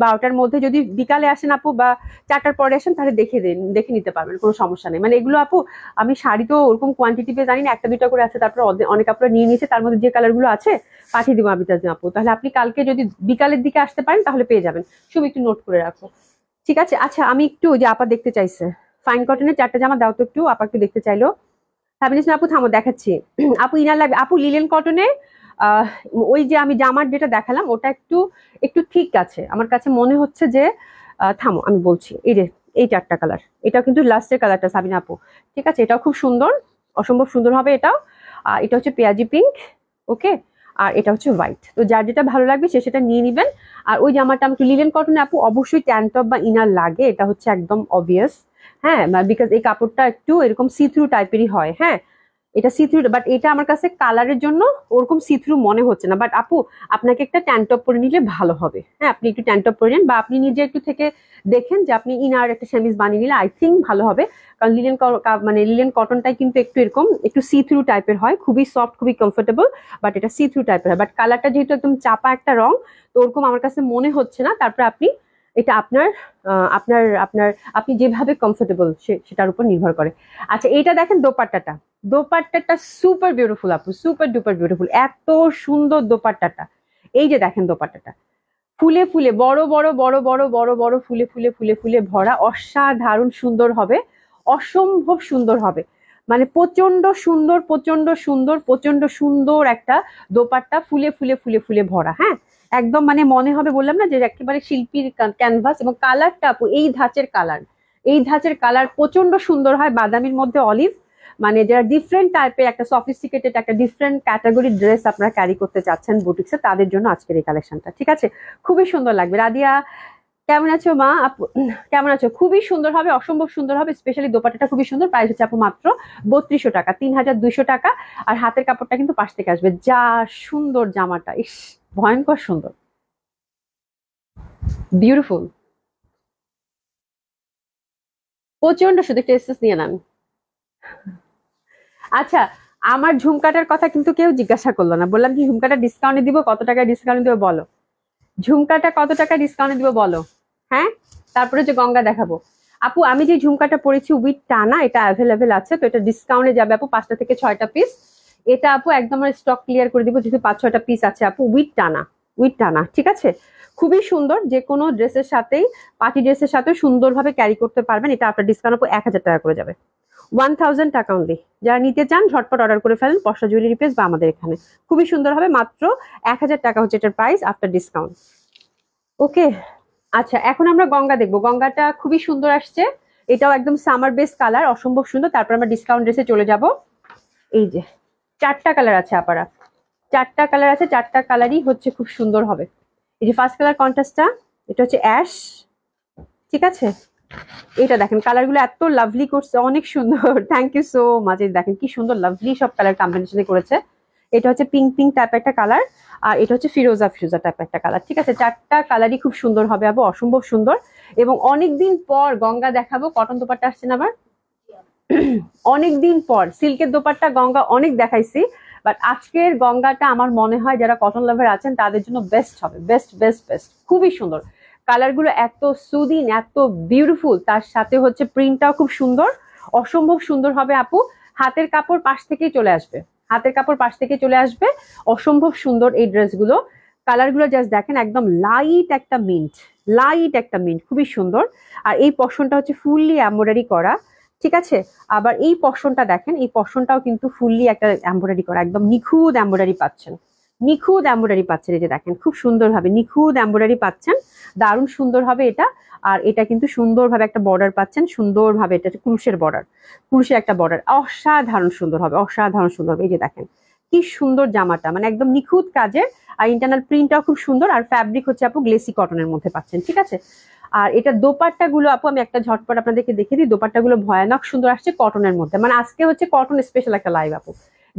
বারোটার মধ্যে যদি বিকালে আসেন আপু বা চারটার পরে আসেন তাহলে দেখে দিন দেখে নিতে পারবেন কোনো সমস্যা নেই মানে এগুলো আপু আমি শাড়ি তো ওরকম কোয়ান্টিটি পেয়ে জানি না একটা দুটো করে আছে তারপর অনেক আপনারা নিয়ে নিয়েছে তার মধ্যে যে কালারগুলো আছে পাঠিয়ে দিব আমি তাদের আপু তাহলে আপনি কালকে যদি বিকালের দিকে আসতে পারেন তাহলে পেয়ে যাবেন সব একটু নোট করে রাখো ঠিক আছে আচ্ছা আমি একটু যে আপা দেখতে চাইছে ফাইন কটনের চারটা জামা দাও তো একটু আপা একটু দেখতে চাইলো সাবিনিস আপু থামো দেখাচ্ছি আপু ইনার লাগবে আপু লিলেন কটনে ওই যে আমি জামার যেটা দেখালাম ওটা একটু একটু ঠিক আছে আমার কাছে মনে হচ্ছে যে থামো আমি বলছি এই যে এই চারটা কালার এটা কিন্তু লাস্টের কালারটা সাবিনা আপু ঠিক আছে এটাও খুব সুন্দর অসম্ভব সুন্দর হবে এটাও আর এটা হচ্ছে পেঁয়াজি পিঙ্ক ওকে আর এটা হচ্ছে হোয়াইট তো যার যেটা ভালো লাগবে সে সেটা নিয়ে নেবেন আর ওই জামাটা আমাকে লিলেন কটনে আপু অবশ্যই ট্যান টপ বা ইনার লাগে এটা হচ্ছে একদম অবভিয়াস হ্যাঁ বিকজ এই কাপড়টা একটু এরকম সি থ্রু টাইপেরই হয় হ্যাঁ এটা সি থ্রু বাট এটা আমার কাছে কালারের জন্য ওরকম সি থ্রু মনে হচ্ছে না বাট আপু আপনাকে একটা ট্যান্টপ পরে নিলে ভালো হবে হ্যাঁ আপনি একটু ট্যান্টপ পরে নেন বা আপনি নিজে একটু থেকে দেখেন যে আপনি ইনার একটা শ্যামিজ বানিয়ে নিলে আই থিঙ্ক ভালো হবে কারণ লিলেন মানে লিলেন কটনটাই কিন্তু একটু এরকম একটু সি থ্রু টাইপের হয় খুবই সফট খুবই কমফোর্টেবল বাট এটা সি থ্রু টাইপের হয় বাট কালারটা যেহেতু একদম চাপা একটা রং তো ওরকম আমার কাছে মনে হচ্ছে না তারপরে আপনি এটা আপনার আপনার আপনার আপনি যেভাবে কমফোর্টেবল সেটার উপর নির্ভর করে আচ্ছা এইটা দেখেন দোপাট্টাটা দোপাট্টাটা সুপার বিউটিফুল আপু সুপার ডুপার বিউটিফুল এত সুন্দর দোপাট্টাটা এই যে দেখেন দোপাট্টাটা ফুলে ফুলে বড় বড় বড় বড় বড় বড় ফুলে ফুলে ফুলে ফুলে ভরা অসাধারণ সুন্দর হবে অসম্ভব সুন্দর হবে মানে প্রচন্ড সুন্দর প্রচন্ড সুন্দর প্রচন্ড সুন্দর একটা দোপাট্টা ফুলে ফুলে ফুলে ফুলে ভরা হ্যাঁ একদম মানে মনে হবে বললাম না যে একেবারে শিল্পীর ক্যানভাস এবং কালারটা এই ধাঁচের কালার এই ধাঁচের কালার প্রচন্ড সুন্দর হয় বাদামির মধ্যে অলিভ মানে যারা ডিফারেন্ট টাইপের একটা সফিস্টিকেটেড একটা ডিফারেন্ট ক্যাটাগরির ড্রেস আপনারা ক্যারি করতে চাচ্ছেন বুটিক্সে তাদের জন্য আজকের এই কালেকশনটা ঠিক আছে খুবই সুন্দর লাগবে রাদিয়া কেমন আছো মা আপু কেমন আছো খুবই সুন্দর হবে অসম্ভব সুন্দর হবে স্পেশালি দোপাটাটা খুবই সুন্দর প্রাইস হচ্ছে আপু মাত্র বত্রিশশো টাকা তিন হাজার টাকা আর হাতের কাপড়টা কিন্তু পাশ থেকে আসবে যা সুন্দর জামাটা ইস ভয়ঙ্কর সুন্দর বিউটিফুল প্রচন্ড শুধু একটা এসেস নিয়ে নেন আচ্ছা আমার ঝুমকাটার কথা কিন্তু কেউ জিজ্ঞাসা করলো না বললাম কি ঝুমকাটা ডিসকাউন্টে দিব কত টাকা ডিসকাউন্ট দিব বলো ঝুমকাটা কত টাকা ডিসকাউন্টে দিব বলো হ্যাঁ তারপরে যে গঙ্গা দেখাবো আপু আমি যে ঝুমকাটা পরেছি উইথ টানা এটা অ্যাভেলেবেল আছে তো এটা ডিসকাউন্টে যাবে আপু পাঁচটা থেকে ছয়টা পিস এটা আপু একদম আমার স্টক ক্লিয়ার করে দিব যেহেতু পাঁচ ছয়টা পিস আছে আপু উইথ টানা উইথ টানা ঠিক আছে খুবই সুন্দর যে কোনো ড্রেসের সাথেই পার্টি ড্রেসের সাথে সুন্দরভাবে ক্যারি করতে পারবেন এটা আপনার ডিসকাউন্ট আপু এক হাজার টাকা করে যাবে ওয়ান থাউজেন্ড টাকা অনলি যারা নিতে চান ঝটপট অর্ডার করে ফেলেন পশা জুয়েলারি পেস বা আমাদের এখানে খুবই সুন্দর হবে মাত্র এক হাজার টাকা হচ্ছে এটার প্রাইস আফটার ডিসকাউন্ট ওকে আচ্ছা এখন আমরা গঙ্গা দেখবো গঙ্গাটা খুবই সুন্দর আসছে এটাও একদম সামার বেস কালার অসম্ভব সুন্দর তারপর আমরা ডিসকাউন্ট ড্রেসে চলে যাব এই যে চারটা কালার আছে আপারা চারটা কালার আছে চারটা কালারই হচ্ছে খুব সুন্দর হবে এই যে ফার্স্ট কালার কন্ট্রাস্টটা এটা হচ্ছে অ্যাশ ঠিক আছে এটা দেখেন কালারগুলো এত লাভলি করছে অনেক সুন্দর থ্যাংক ইউ সো মাচ দেখেন কি সুন্দর লাভলি সব কালার কম্বিনেশনে করেছে এটা হচ্ছে পিঙ্ক পিঙ্ক টাইপ একটা কালার আর এটা হচ্ছে ফিরোজা ফিরোজা টাইপ একটা কালার ঠিক আছে চারটা কালারই খুব সুন্দর হবে আবার অসম্ভব সুন্দর এবং অনেকদিন পর গঙ্গা দেখাবো কটন দোপারটা আসছে না আবার অনেক দিন পর সিল্কের দোপারটা গঙ্গা অনেক দেখাইছি বাট আজকের গঙ্গাটা আমার মনে হয় যারা কটন লাভার আছেন তাদের জন্য বেস্ট হবে বেস্ট বেস্ট বেস্ট খুবই সুন্দর কালারগুলো এত সুদিন এত বিউটিফুল তার সাথে হচ্ছে প্রিন্টটাও খুব সুন্দর অসম্ভব সুন্দর হবে আপু হাতের কাপড় পাশ থেকেই চলে আসবে হাতের কাপড় পাশ থেকে চলে আসবে অসম্ভব সুন্দর এই ড্রেসগুলো কালারগুলো জাস্ট দেখেন একদম লাইট একটা মিন্ট লাইট একটা মিন্ট খুবই সুন্দর আর এই পশনটা হচ্ছে ফুললি অ্যাম্বয়ডারি করা ঠিক আছে আবার এই পশনটা দেখেন এই পশনটাও কিন্তু ফুললি একটা এম্ব্রয়ডারি করা একদম নিখুঁত এম্ব্রয়ডারি পাচ্ছেন নিখুঁত এম্ব্রয়ডারি পাচ্ছেন এই যে দেখেন খুব সুন্দরভাবে নিখুঁত এম্ব্রয়ডারি পাচ্ছেন দারুণ সুন্দর হবে এটা আর এটা কিন্তু সুন্দরভাবে একটা বর্ডার পাচ্ছেন সুন্দরভাবে এটা কুরুশের বর্ডার কুরুশের একটা বর্ডার অসাধারণ সুন্দর হবে অসাধারণ সুন্দর হবে এই যে দেখেন কি সুন্দর জামাটা মানে একদম নিখুঁত কাজের আর ইন্টারনাল প্রিন্টটাও খুব সুন্দর আর ফ্যাব্রিক হচ্ছে আপু গ্লেসি কটনের মধ্যে পাচ্ছেন ঠিক আছে আর এটা দোপাট্টা গুলো আপু আমি একটা ঝটপট আপনাদেরকে দেখিয়ে দিই দোপাট্টা গুলো ভয়ানক সুন্দর আসছে কটনের মধ্যে মানে আজকে হচ্ছে কটন স্পেশাল একটা লাইভ আপু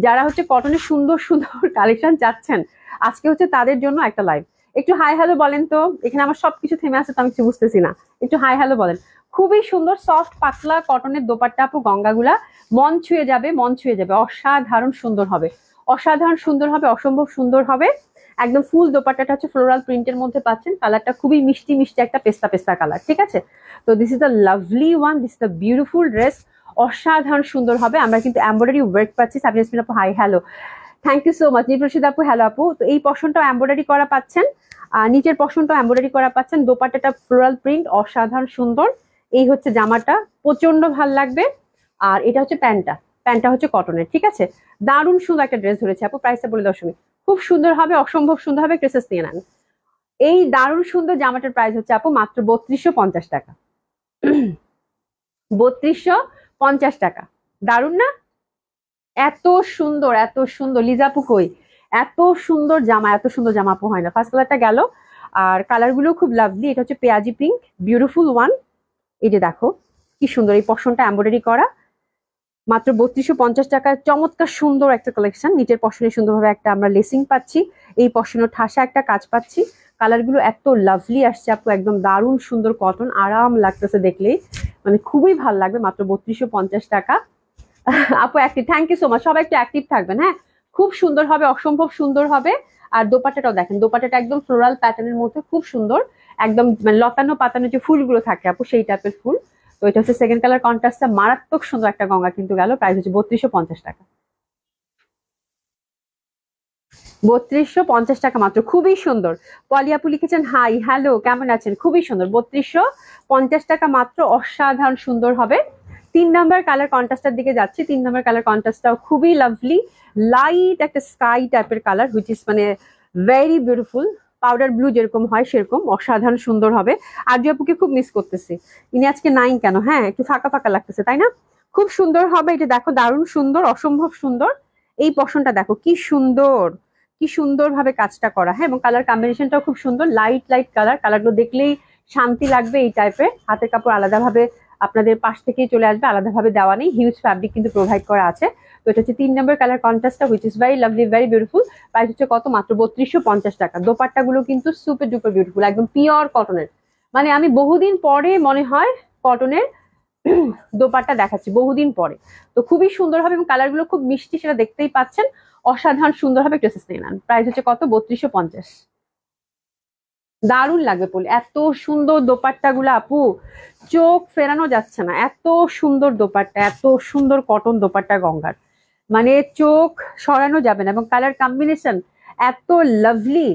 যারা হচ্ছে কটনের সুন্দর সুন্দর কালেকশন চাচ্ছেন আজকে হচ্ছে তাদের জন্য একটা লাইভ একটু হাই হ্যালো বলেন তো এখানে আমার সবকিছু থেমে আছে তো আমি কিছু বুঝতেছি না একটু হাই হ্যালো বলেন খুবই সুন্দর সফট পাতলা কটনের দোপাট্টা আপু গঙ্গাগুলা মন ছুঁয়ে যাবে মন ছুঁয়ে যাবে অসাধারণ সুন্দর হবে অসাধারণ সুন্দর হবে অসম্ভব সুন্দর হবে একদম ফুল দোপাট্টাটা হচ্ছে ফ্লোরাল প্রিন্টের মধ্যে পাচ্ছেন কালারটা খুবই মিষ্টি মিষ্টি একটা পেস্তা পেস্তা কালার ঠিক আছে তো this is the lovely one this the beautiful dress অসাধারণ সুন্দর হবে আমরা কিন্তু এম্ব্রয়ডারি ওয়ার্ক পাচ্ছি সাবিনা আপু hi hello thank you so much নিপ্রসিদ আপু হ্যালো আপু তো এই পশনটাও এম্ব্রয়ডারি করা পাচ্ছেন আর নিচের পশনটাও এম্ব্রয়ডারি করা পাচ্ছেন দোপাট্টাটা ফ্লোরাল প্রিন্ট অসাধারণ সুন্দর এই হচ্ছে জামাটা প্রচন্ড ভাল লাগবে আর এটা হচ্ছে প্যান্টটা প্যান্টটা হচ্ছে কটনের ঠিক আছে দারুণ সুন্দর একটা ড্রেস ধরেছে আপু প্রাইসটা বলে দশমিক খুব সুন্দর হবে অসম্ভব সুন্দর হবে ক্রেসেস নিয়ে নেন এই দারুণ সুন্দর জামাটার প্রাইস হচ্ছে আপু মাত্র বত্রিশশো পঞ্চাশ টাকা বত্রিশশো পঞ্চাশ টাকা দারুণ না এত সুন্দর এত সুন্দর লিজাপু কই এত সুন্দর জামা এত সুন্দর জামা আপু হয় না ফার্স্ট কালারটা গেল আর কালারগুলো খুব লাভলি এটা হচ্ছে পেঁয়াজি পিঙ্ক বিউটিফুল ওয়ান এই যে দেখো কি সুন্দর এই পশনটা এম্ব্রয়ডারি করা মাত্র বত্রিশশো পঞ্চাশ টাকার চমৎকার সুন্দর একটা কালেকশন নিচের পশনে সুন্দরভাবে একটা আমরা লেসিং পাচ্ছি এই পশনের ঠাসা একটা কাজ পাচ্ছি কালারগুলো এত লাভলি আসছে আপু একদম দারুণ সুন্দর কটন আরাম লাগতেছে দেখলেই মানে খুবই ভালো লাগবে মাত্র বত্রিশশো পঞ্চাশ টাকা আপু active thank you so much সবাই একটু অ্যাক্টিভ থাকবেন হ্যাঁ খুব সুন্দর হবে অসম্ভব সুন্দর হবে আর দোপাটাটাও দেখেন দোপাটাটা একদম ফ্লোরাল প্যাটার্নের মধ্যে খুব সুন্দর একদম মানে লতানো পাতানো যে ফুলগুলো থাকে আপু সেই টাইপের ফুল তো এটা হচ্ছে সেকেন্ড কালার কন্ট্রাস্টটা মারাত্মক সুন্দর একটা গঙ্গা কিন্তু গেল প্রাইস হচ্ছে বত্রিশশো পঞ্চাশ টাকা বত্রিশশো পঞ্চাশ টাকা মাত্র খুবই সুন্দর পলিয়াপু লিখেছেন হাই হ্যালো কেমন আছেন খুবই সুন্দর বত্রিশশো পঞ্চাশ টাকা মাত্র অসাধারণ সুন্দর হবে তিন নম্বর কালার কন্ট্রাস্টার দিকে যাচ্ছি তিন নম্বর কালার কন্ট্রাস্টটাও খুবই লাভলি লাইট একটা স্কাই টাইপের কালার হুইচ ইস মানে ভেরি বিউটিফুল পাউডার ব্লু যেরকম হয় সেরকম অসাধারণ সুন্দর হবে আরজু আপুকে খুব মিস করতেছি ইনি আজকে নাইন কেন হ্যাঁ একটু ফাঁকা ফাঁকা লাগতেছে তাই না খুব সুন্দর হবে এটা দেখো দারুণ সুন্দর অসম্ভব সুন্দর এই পশনটা দেখো কি সুন্দর কি সুন্দরভাবে কাজটা করা হ্যাঁ এবং কালার কম্বিনেশনটাও খুব সুন্দর লাইট লাইট কালার কালারগুলো দেখলেই শান্তি লাগবে এই টাইপের হাতের কাপড় আলাদাভাবে আপনাদের পাশ থেকেই চলে আসবে আলাদাভাবে দেওয়া নেই হিউজ ফ্যাব্রিক কিন্তু প্রোভাইড করা আছে তো এটা হচ্ছে তিন নম্বর কালার কন্ট্রাস্টটা which is very lovely very beautiful price হচ্ছে কত মাত্র বত্রিশশো পঞ্চাশ টাকা দোপাট্টাগুলো কিন্তু সুপার ডুপার বিউটিফুল একদম পিওর কটনের মানে আমি বহুদিন পরে মনে হয় কটনের দোপাট্টা দেখাচ্ছি বহুদিন পরে তো খুবই সুন্দর হবে এবং কালারগুলো খুব মিষ্টি সেটা দেখতেই পাচ্ছেন অসাধারণ সুন্দর হবে ড্রেসেস নিয়ে নেন প্রাইস হচ্ছে কত বত্রিশশো পঞ্চাশ দারুণ লাগবে পলি এত সুন্দর দোপাট্টা গুলো আপু চোখ ফেরানো যাচ্ছে না এত সুন্দর দোপাট্টা এত সুন্দর কটন দোপাট্টা গঙ্গার মানে চোখ সরানো যাবে না এবং কালার কম্বিনেশন এত লাভলি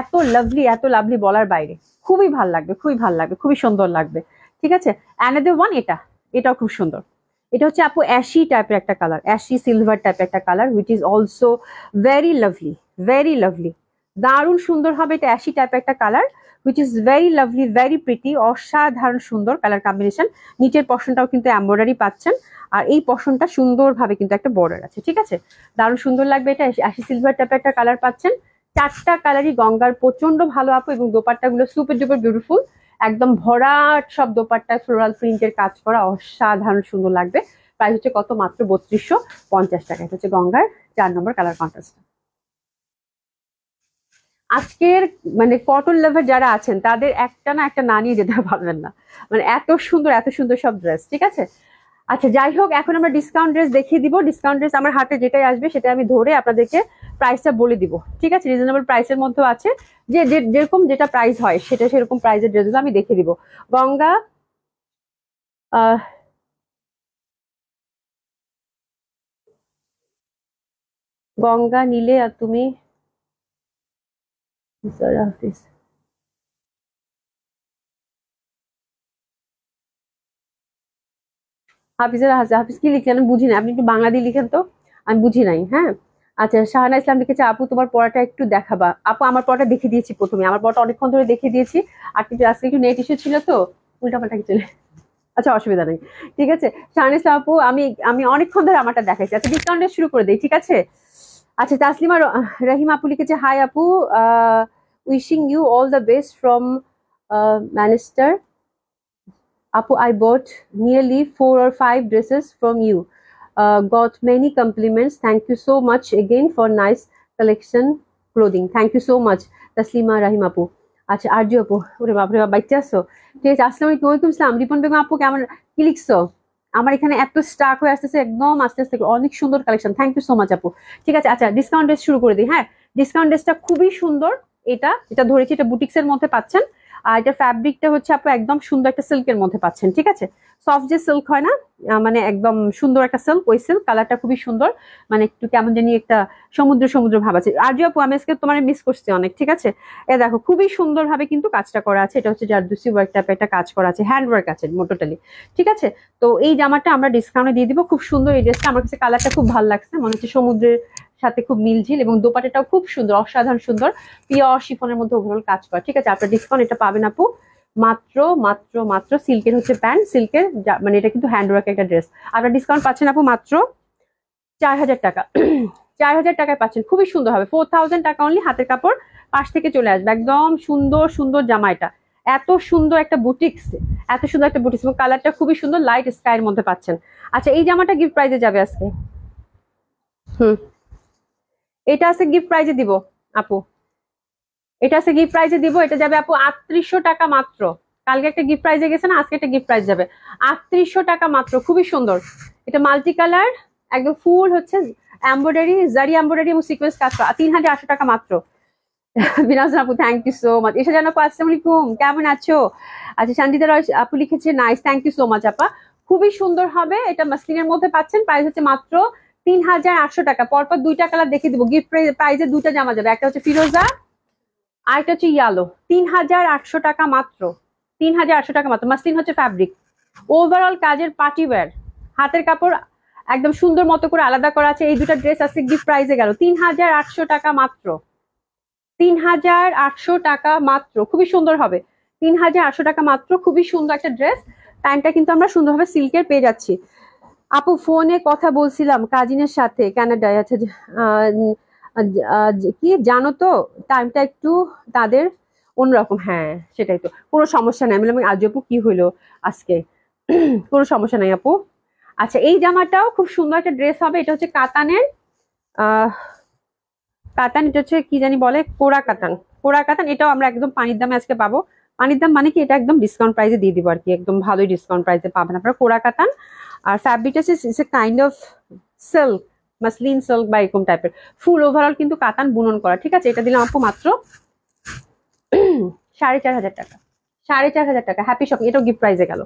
এত লাভলি এত লাভলি বলার বাইরে খুবই ভাল লাগবে খুবই ভাল লাগবে খুবই সুন্দর লাগবে ঠিক আছে অ্যানাদের ওয়ান এটা এটাও খুব সুন্দর এটা হচ্ছে আপু অ্যাশি টাইপের একটা কালার অ্যাশি সিলভার টাইপের একটা colour which is also very lovely very lovely দারুণ সুন্দর হবে এটা অ্যাসি টাইপ একটা colour which is very lovely very pretty অসাধারণ সুন্দর কালার কম্বিনেশন নিচের পশনটাও কিন্তু এম্ব্রয়ডারি পাচ্ছেন আর এই পশনটা সুন্দরভাবে কিন্তু একটা বর্ডার আছে ঠিক আছে দারুণ সুন্দর লাগবে এটা অ্যাসি সিলভার টাইপের একটা কালার পাচ্ছেন চারটা কালারই গঙ্গার প্রচন্ড ভালো আপু এবং দোপাট্টাগুলো সুপার ডুপার বিউটিফুল একদম ভরাট সব দোপারটা ফ্লোরাল প্রিন্টের কাজ করা অসাধারণ সুন্দর লাগবে প্রাইস হচ্ছে কত মাত্র বত্রিশশো পঞ্চাশ টাকা এটা হচ্ছে গঙ্গার চার নম্বর কালার কন্ট্রাস্ট আজকের মানে কটন লাভার যারা আছেন তাদের একটা না একটা না নিয়ে যেতে পারবেন না মানে এত সুন্দর এত সুন্দর সব ড্রেস ঠিক আছে আচ্ছা যাই হোক এখন আমরা ডিসকাউন্ট ড্রেস দেখিয়ে দিব ডিসকাউন্ট ড্রেস আমার হাতে যেটাই আসবে সেটা আমি ধরে আপনাদেরকে প্রাইসটা বলে দিব ঠিক আছে রিজনেবল প্রাইসের মধ্যেও আছে যে যেরকম যেটা প্রাইস হয় সেটা সেরকম প্রাইসের ড্রেসগুলো আমি দেখিয়ে দিব গঙ্গা গঙ্গা নীলে আর তুমি স্যার হাফিজ হাফিজের হাসি হাফিজ কি লিখলেন আমি বুঝি না আপনি একটু বাংলা দিয়ে লিখেন তো আমি বুঝি নাই হ্যাঁ আচ্ছা শাহানা ইসলাম লিখেছে আপু তোমার পড়াটা একটু দেখাবা আপু আমার পড়াটা দেখে দিয়েছি প্রথমে আমার পড়াটা অনেকক্ষণ ধরে দেখে দিয়েছি আর কিন্তু আজকে একটু নেট ইস্যু ছিল তো উল্টাপাল্টা চলে আচ্ছা অসুবিধা নেই ঠিক আছে শাহানা ইসলাম আপু আমি আমি অনেকক্ষণ ধরে আমারটা দেখাইছি আচ্ছা ডিসকাউন্টে শুরু করে দিই ঠিক আছে আচ্ছা তাসলিমা রহিম আপু লিখেছে হাই আপু আহ wishing you all the best from uh, Manister. Apu, I bought nearly four or five dresses from you. Uh, got many compliments. Thank you so much again for nice collection clothing. Thank you so much, Taslima Rahim Apu. আচ্ছা আর্য আপু ওরে বাপরে বাপ বাচ্চা আসো ঠিক আছে আসসালাম আলাইকুম ওয়ালাইকুম আসসালাম রিপন বেগম আপু কেমন কি লিখছো আমার এখানে এত স্টাক হয়ে আসতেছে একদম আস্তে আস্তে অনেক সুন্দর collection thank you so much আপু ঠিক আছে আচ্ছা ডিসকাউন্ট ড্রেস শুরু করে দিই হ্যাঁ ডিসকাউন্ট ড্রেসটা খুবই সুন্দর এটা এটা ধরেছি এটা বুটিক্স এর মধ্যে পাচ্ছেন আর এটা ফ্যাব্রিকটা হচ্ছে আপু একদম সুন্দর একটা সিল্কের মধ্যে পাচ্ছেন ঠিক আছে সফট যে সিল্ক হয় না মানে একদম সুন্দর একটা সিল্ক ওই সিল্ক কালারটা খুবই সুন্দর মানে একটু কেমন জানি একটা সমুদ্র সমুদ্র ভাব আছে আর যে আপু আমি আজকে তোমার মিস করছি অনেক ঠিক আছে এ দেখো খুবই সুন্দর ভাবে কিন্তু কাজটা করা আছে এটা হচ্ছে জারদুসি ওয়ার্ক টাইপ একটা কাজ করা আছে হ্যান্ড ওয়ার্ক আছে মোটোটালি ঠিক আছে তো এই জামাটা আমরা ডিসকাউন্টে দিয়ে দিব খুব সুন্দর এই ড্রেসটা আমার কাছে কালারটা খুব ভালো লাগছে মনে হচ্ছে সমুদ্রের সাথে খুব মিলঝিল এবং দোপাটাটাও খুব সুন্দর অসাধারণ সুন্দর পিওর শিফনের মধ্যে ওভারঅল কাজ করে ঠিক আছে আপনার ডিসকাউন্ট এটা পাবেন আপু মাত্র মাত্র মাত্র সিল্কের হচ্ছে প্যান্ট সিল্কের মানে এটা কিন্তু হ্যান্ডওয়ার্ক একটা ড্রেস আপনার ডিসকাউন্ট পাচ্ছেন আপু মাত্র চার হাজার টাকা চার হাজার টাকায় পাচ্ছেন খুবই সুন্দর হবে ফোর থাউজেন্ড টাকা অনলি হাতের কাপড় পাশ থেকে চলে আসবে একদম সুন্দর সুন্দর জামা এটা এত সুন্দর একটা বুটিক্স এত সুন্দর একটা বুটিক্স এবং কালারটা খুবই সুন্দর লাইট স্কাইয়ের মধ্যে পাচ্ছেন আচ্ছা এই জামাটা গিফট প্রাইজে যাবে আজকে হুম এটা আছে গিফট প্রাইজে দিব আপু এটা আছে গিফট প্রাইজে দিব এটা যাবে আপু আটত্রিশশো টাকা মাত্র কালকে একটা গিফট প্রাইজে গেছে না আজকে একটা গিফট প্রাইজ যাবে আটত্রিশশো টাকা মাত্র খুবই সুন্দর এটা মাল্টি কালার একদম ফুল হচ্ছে এম্ব্রয়ডারি জারি এম্ব্রয়ডারি এবং সিকোয়েন্স কাজ করা তিন হাজার আটশো টাকা মাত্র বিনাজ আপু থ্যাংক ইউ সো মাচ এসে জানো আসসালাম আলাইকুম কেমন আছো আচ্ছা শান্তিদার আপু লিখেছে nice thank you so much আপা খুবই সুন্দর হবে এটা মাসলিনের মধ্যে পাচ্ছেন প্রাইস হচ্ছে মাত্র তিন হাজার আটশো টাকা পরপর দুইটা কালার দেখে দিব গিফট প্রাইজে দুইটা জামা যাবে একটা হচ্ছে ফিরোজা আর একটা হচ্ছে ইয়ালো তিন হাজার আটশো টাকা মাত্র তিন হাজার আটশো টাকা মাত্র মাসলিন হচ্ছে ফ্যাব্রিক ওভারঅল কাজের পার্টিওয়্যার হাতের কাপড় একদম সুন্দর মতো করে আলাদা করা আছে এই দুটা ড্রেস আছে গিফট প্রাইজে গেল তিন হাজার আটশো টাকা মাত্র তিন হাজার আটশো টাকা মাত্র খুবই সুন্দর হবে তিন হাজার আটশো টাকা মাত্র খুবই সুন্দর একটা ড্রেস প্যান্টটা কিন্তু আমরা সুন্দরভাবে সিল্কের পেয়ে যাচ্ছি আপু ফোনে কথা বলছিলাম কাজিনের সাথে কানাডায় আচ্ছা কি জানো তো টাইমটা একটু তাদের অন্যরকম হ্যাঁ সেটাই তো কোনো সমস্যা নাই বললাম আজ আপু কি হলো আজকে কোনো সমস্যা নাই আপু আচ্ছা এই জামাটাও খুব সুন্দর একটা ড্রেস হবে এটা হচ্ছে কাতানের কাতান এটা হচ্ছে কি জানি বলে কোড়া কাতান কোড়া কাতান এটাও আমরা একদম পানির দামে আজকে পাবো পানির দাম মানে কি এটা একদম ডিসকাউন্ট প্রাইসে দিয়ে দিব আর কি একদম ভালোই ডিসকাউন্ট প্রাইসে পাবেন আপনারা কোড়া কাতান আর ফ্যাব্রিটাস is a kind of silk muslin silk বা এরকম টাইপের ফুল ওভারঅল কিন্তু কাতান বুনন করা ঠিক আছে এটা দিলাম আপু মাত্র সাড়ে চার হাজার টাকা সাড়ে চার হাজার টাকা হ্যাপি শপিং এটাও গিফট প্রাইজে গেল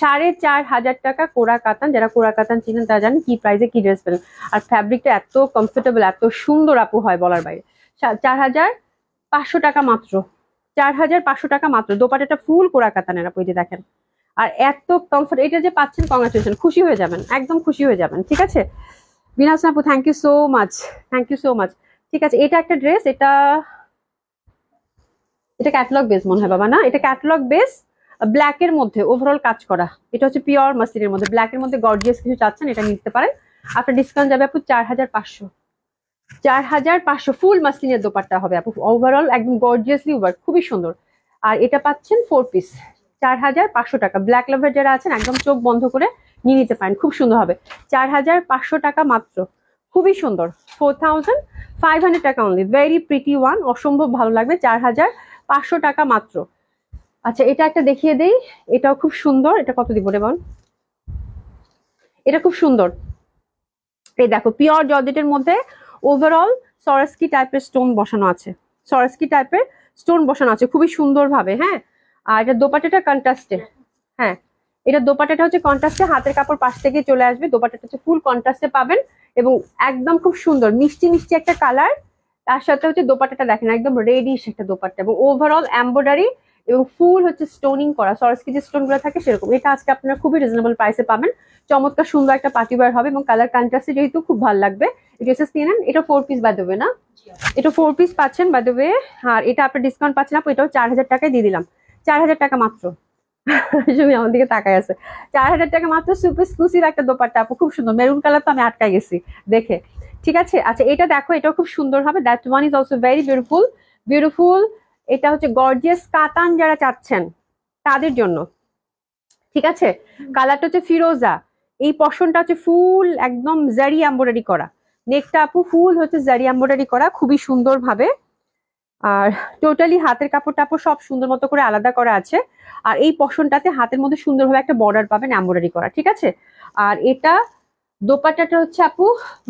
সাড়ে চার হাজার টাকা কোরা কাতান যারা কোরা কাতান চিনেন তারা জানেন কি প্রাইজে কি ড্রেস পেলেন আর ফ্যাব্রিকটা এত কমফোর্টেবল এত সুন্দর আপু হয় বলার বাইরে চার হাজার পাঁচশো টাকা মাত্র চার হাজার পাঁচশো টাকা মাত্র দোপাটাটা ফুল কোরা কাতানের আপু এই যে দেখেন আর এত কমফোর্ট এটা যে পাচ্ছেন কংগ্রাচুলেশন খুশি হয়ে যাবেন একদম খুশি হয়ে যাবেন ঠিক আছে বিনাশ আপু thank you so much thank you so much ঠিক আছে এটা একটা ড্রেস এটা এটা ক্যাটালগ বেস মনে হয় বাবা না এটা ক্যাটলগ বেস ব্ল্যাকের মধ্যে ওভারঅল কাজ করা এটা হচ্ছে পিওর মাসলিনের মধ্যে ব্ল্যাকের মধ্যে গর্জিয়াস কিছু চাচ্ছেন এটা নিতে পারেন আপনার ডিসকাউন্ট যাবে আপু চার হাজার পাঁচশো চার হাজার পাঁচশো ফুল মাসলিনের দোপারটা হবে আপু ওভারঅল একদম গর্জিয়াসলি ওভার খুবই সুন্দর আর এটা পাচ্ছেন ফোর পিস চার হাজার পাঁচশো টাকা ব্ল্যাক লাভার যারা আছেন একদম চোখ বন্ধ করে নিয়ে নিতে পারেন খুব সুন্দর হবে চার হাজার পাঁচশো টাকা মাত্র খুবই সুন্দর ফোর থাউজেন্ড ফাইভ হান্ড্রেড টাকা অনলি ভেরি প্রিটি ওয়ান অসম্ভব ভালো লাগবে চার হাজার পাঁচশো টাকা মাত্র আচ্ছা এটা একটা দেখিয়ে দেই এটাও খুব সুন্দর এটা কত দিব রে এটা খুব সুন্দর এই দেখো পিওর জর্জেটের মধ্যে ওভারঅল সরস্কি টাইপের স্টোন বসানো আছে সরস্কি টাইপের স্টোন বসানো আছে খুবই সুন্দরভাবে হ্যাঁ আর এটা দোপাটাটা কন্ট্রাস্টে হ্যাঁ।, হ্যাঁ এটা দোপাটাটা হচ্ছে কন্ট্রাস্টে হাতের কাপড় পাশ থেকে চলে আসবে দোপাটাটা হচ্ছে ফুল কন্ট্রাস্টে পাবেন এবং একদম খুব সুন্দর মিষ্টি মিষ্টি একটা কালার তার সাথে হচ্ছে দোপাটাটা দেখেন একদম রেডিশ একটা দোপাটা এবং ওভারঅল এম্বয়ডারি এবং ফুল হচ্ছে স্টোনিং করা সরস্কি যে গুলো থাকে সেরকম এটা আজকে আপনারা খুবই রিজনেবল প্রাইসে পাবেন চমৎকার সুন্দর একটা পার্টি ওয়ার হবে এবং কালার কন্ট্রাস্টে যেহেতু খুব ভালো লাগবে এটা নেন এটা ফোর পিস বাই দেবে না এটা ফোর পিস পাচ্ছেন বাদ দেবে আর এটা আপনার ডিসকাউন্ট পাচ্ছেন আপু এটাও চার হাজার টাকায় দিয়ে দিলাম চার হাজার টাকা মাত্র তুমি আমার দিকে তাকাই আছে চার হাজার টাকা মাত্র সুপার এক্সক্লুসিভ একটা দোপাট্টা আপু খুব সুন্দর মেরুন কালার তো আমি আটকায় গেছি দেখে ঠিক আছে আচ্ছা এটা দেখো এটা খুব সুন্দর হবে that one is also very beautiful beautiful এটা হচ্ছে গর্জিয়াস কাতান যারা চাচ্ছেন তাদের জন্য ঠিক আছে কালারটা হচ্ছে ফিরোজা এই পশনটা হচ্ছে ফুল একদম জারি এম্বয়ডারি করা নেকটা আপু ফুল হচ্ছে জারি এম্বয়ডারি করা খুবই সুন্দর ভাবে আর টোটালি হাতের কাপড় টাপড় সব সুন্দর মতো করে আলাদা করা আছে আর এই পশনটাতে হাতের মধ্যে সুন্দরভাবে একটা বর্ডার পাবেন এম্বয়ডারি করা ঠিক আছে আর এটা দোপাট্টাটা হচ্ছে আপু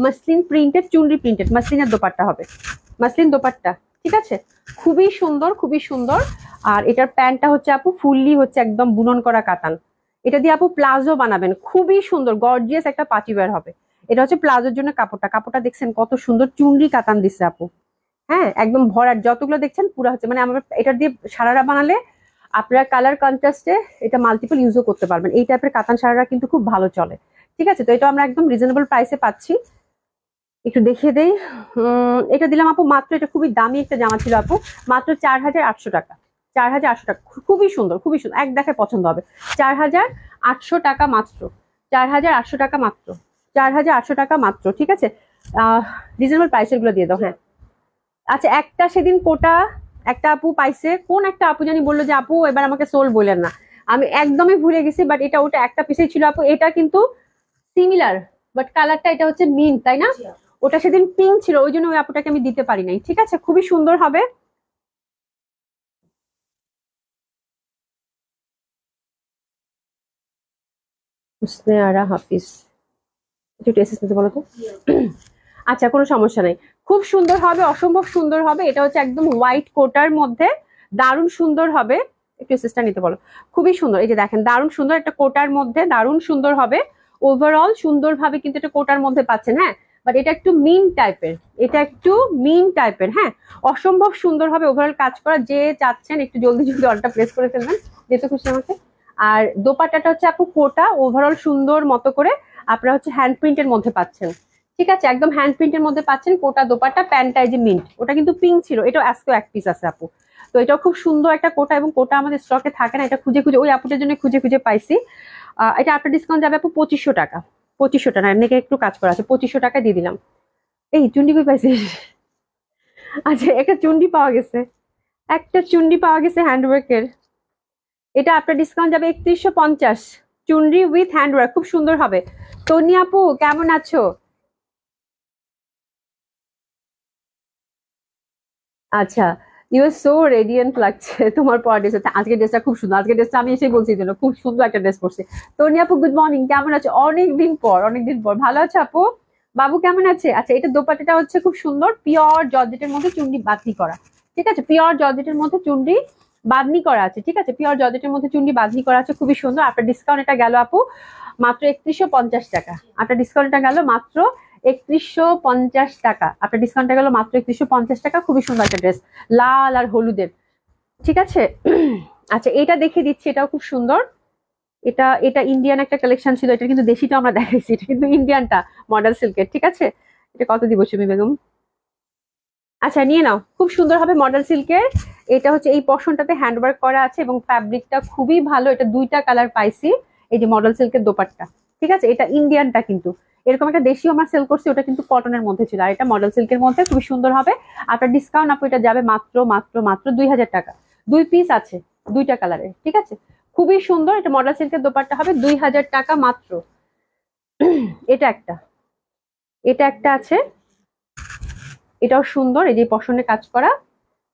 মাসলিন প্রিন্টেড চুনরি প্রিন্টেড মাসলিনের দোপাট্টা হবে মাসলিন দোপাট্টা ঠিক আছে খুবই সুন্দর খুবই সুন্দর আর এটার প্যান্টটা হচ্ছে আপু ফুললি হচ্ছে একদম বুনন করা কাতান এটা দিয়ে আপু প্লাজো বানাবেন খুবই সুন্দর গর্জিয়াস একটা পার্টি হবে এটা হচ্ছে প্লাজোর জন্য কাপড়টা কাপড়টা দেখছেন কত সুন্দর চুনরি কাতান দিচ্ছে আপু হ্যাঁ একদম ভরাট যতগুলো দেখছেন পুরো হচ্ছে মানে আমরা এটা দিয়ে সারারা বানালে আপনার কালার কন্ট্রাস্টে এটা মাল্টিপল ইউজও করতে পারবেন এই টাইপের কাতান সারারা কিন্তু খুব ভালো চলে ঠিক আছে তো এটা আমরা একদম রিজনেবল প্রাইসে পাচ্ছি একটু দেখিয়ে দেই এটা দিলাম আপু মাত্র এটা খুবই দামি একটা জামা ছিল আপু মাত্র চার হাজার আটশো টাকা চার হাজার আটশো টাকা খুবই সুন্দর খুবই সুন্দর এক দেখায় পছন্দ হবে চার হাজার আটশো টাকা মাত্র চার হাজার আটশো টাকা মাত্র চার হাজার আটশো টাকা মাত্র ঠিক আছে রিজনেবল প্রাইসের গুলো দিয়ে দাও হ্যাঁ আচ্ছা একটা সেদিন কোটা একটা আপু পাইছে কোন একটা আপু জানি বললো যে আপু এবার আমাকে সোল বলেন না আমি একদমই ভুলে গেছি বাট এটা ওটা একটা পিসেই ছিল আপু এটা কিন্তু সিমিলার বাট কালারটা এটা হচ্ছে মিন তাই না আচ্ছা। ওটা সেদিন পিঙ্ক ছিল ওই জন্য ওই আপুটাকে আমি দিতে পারি নাই ঠিক আছে খুবই সুন্দর হবে হাফিজ একটু বলো তো আচ্ছা কোনো সমস্যা নাই খুব সুন্দর হবে অসম্ভব সুন্দর হবে এটা হচ্ছে একদম হোয়াইট কোটার মধ্যে দারুণ সুন্দর হবে একটু সিস্টার নিতে বলো খুবই সুন্দর এই যে দেখেন দারুণ সুন্দর একটা কোটার মধ্যে দারুণ সুন্দর হবে ওভারঅল সুন্দরভাবে কিন্তু এটা কোটার মধ্যে পাচ্ছেন হ্যাঁ বাট এটা একটু মিন টাইপের এটা একটু মিন টাইপের হ্যাঁ অসম্ভব সুন্দর হবে ওভারঅল কাজ করা যে চাচ্ছেন একটু জলদি জলদি অলটা প্লেস করে ফেলবেন যেতে খুশি আমাকে আর দোপাটাটা হচ্ছে আপু কোটা ওভারঅল সুন্দর মতো করে আপনারা হচ্ছে হ্যান্ড প্রিন্টের মধ্যে পাচ্ছেন ঠিক আছে একদম হ্যান্ড প্রিন্টের মধ্যে পাচ্ছেন কোটা দোপাটা প্যান্টটা যে মিন্ট ওটা কিন্তু পিঙ্ক ছিল এটা আজকেও এক পিস আছে আপু তো এটাও খুব সুন্দর একটা কোটা এবং কোটা আমাদের স্টকে থাকে না এটা খুঁজে খুঁজে ওই আপুটার জন্য খুঁজে খুঁজে পাইছি এটা আপনার ডিসকাউন্ট যাবে আপু পঁচিশশো টাকা পঁচিশশো টাকা এমনি একটু কাজ করা আছে পঁচিশশো টাকা দিয়ে দিলাম এই চুন্ডি কই পাইছিস আচ্ছা একটা চুন্ডি পাওয়া গেছে একটা চুন্ডি পাওয়া গেছে হ্যান্ডওয়ার্কের এটা আপনার ডিসকাউন্ট যাবে একত্রিশশো পঞ্চাশ চুন্ডি উইথ হ্যান্ডওয়ার্ক খুব সুন্দর হবে তনি আপু কেমন আছো আচ্ছা ইউ আর সো রেডিয়েন্ট লাগছে তোমার পর ড্রেস আজকে ড্রেসটা খুব সুন্দর আজকে ড্রেসটা আমি এসেই বলছি যেন খুব সুন্দর একটা ড্রেস পরছি তনি আপু গুড মর্নিং কেমন আছে অনেকদিন পর অনেকদিন পর ভালো আছো আপু বাবু কেমন আছে আচ্ছা এটা দোপাটিটা হচ্ছে খুব সুন্দর পিওর জর্জেটের মধ্যে চুন্ডি বাতনি করা ঠিক আছে পিওর জর্জেটের মধ্যে চুন্ডি বাঁধনি করা আছে ঠিক আছে পিওর জর্জেটের মধ্যে চুন্ডি বাঁধনি করা আছে খুবই সুন্দর আপনার ডিসকাউন্ট এটা গেল আপু মাত্র একত্রিশশো পঞ্চাশ টাকা আপনার ডিসকাউন্টটা গেল মাত্র একত্রিশশো পঞ্চাশ টাকা আপনার ডিসকাউন্টটা গেল মাত্র একত্রিশশো পঞ্চাশ টাকা খুবই সুন্দর একটা ড্রেস লাল আর হলুদের ঠিক আছে আচ্ছা এটা দেখে দিচ্ছি এটাও খুব সুন্দর এটা এটা ইন্ডিয়ান একটা কালেকশন ছিল এটা কিন্তু দেশিটা আমরা দেখাইছি এটা কিন্তু ইন্ডিয়ানটা মডেল সিল্কের ঠিক আছে এটা কত দিব সুমি বেগম আচ্ছা নিয়ে নাও খুব সুন্দর হবে মডেল সিল্কের এটা হচ্ছে এই পশনটাতে হ্যান্ডওয়ার্ক করা আছে এবং ফ্যাব্রিকটা খুবই ভালো এটা দুইটা কালার পাইছি এই যে মডেল সিল্কের দোপাট্টা ঠিক আছে এটা ইন্ডিয়ানটা কিন্তু এরকম একটা দেশীয় আমরা সেল করছি ওটা কিন্তু কটনের মধ্যে ছিল আর এটা মডেল সিল্কের মধ্যে খুবই সুন্দর হবে আপনার ডিসকাউন্ট আপনি এটা যাবে মাত্র মাত্র মাত্র দুই হাজার টাকা দুই পিস আছে দুইটা কালারে ঠিক আছে খুবই সুন্দর এটা মডেল সিল্কের দোপারটা হবে দুই হাজার টাকা মাত্র এটা একটা এটা একটা আছে এটাও সুন্দর এই যে পশনে কাজ করা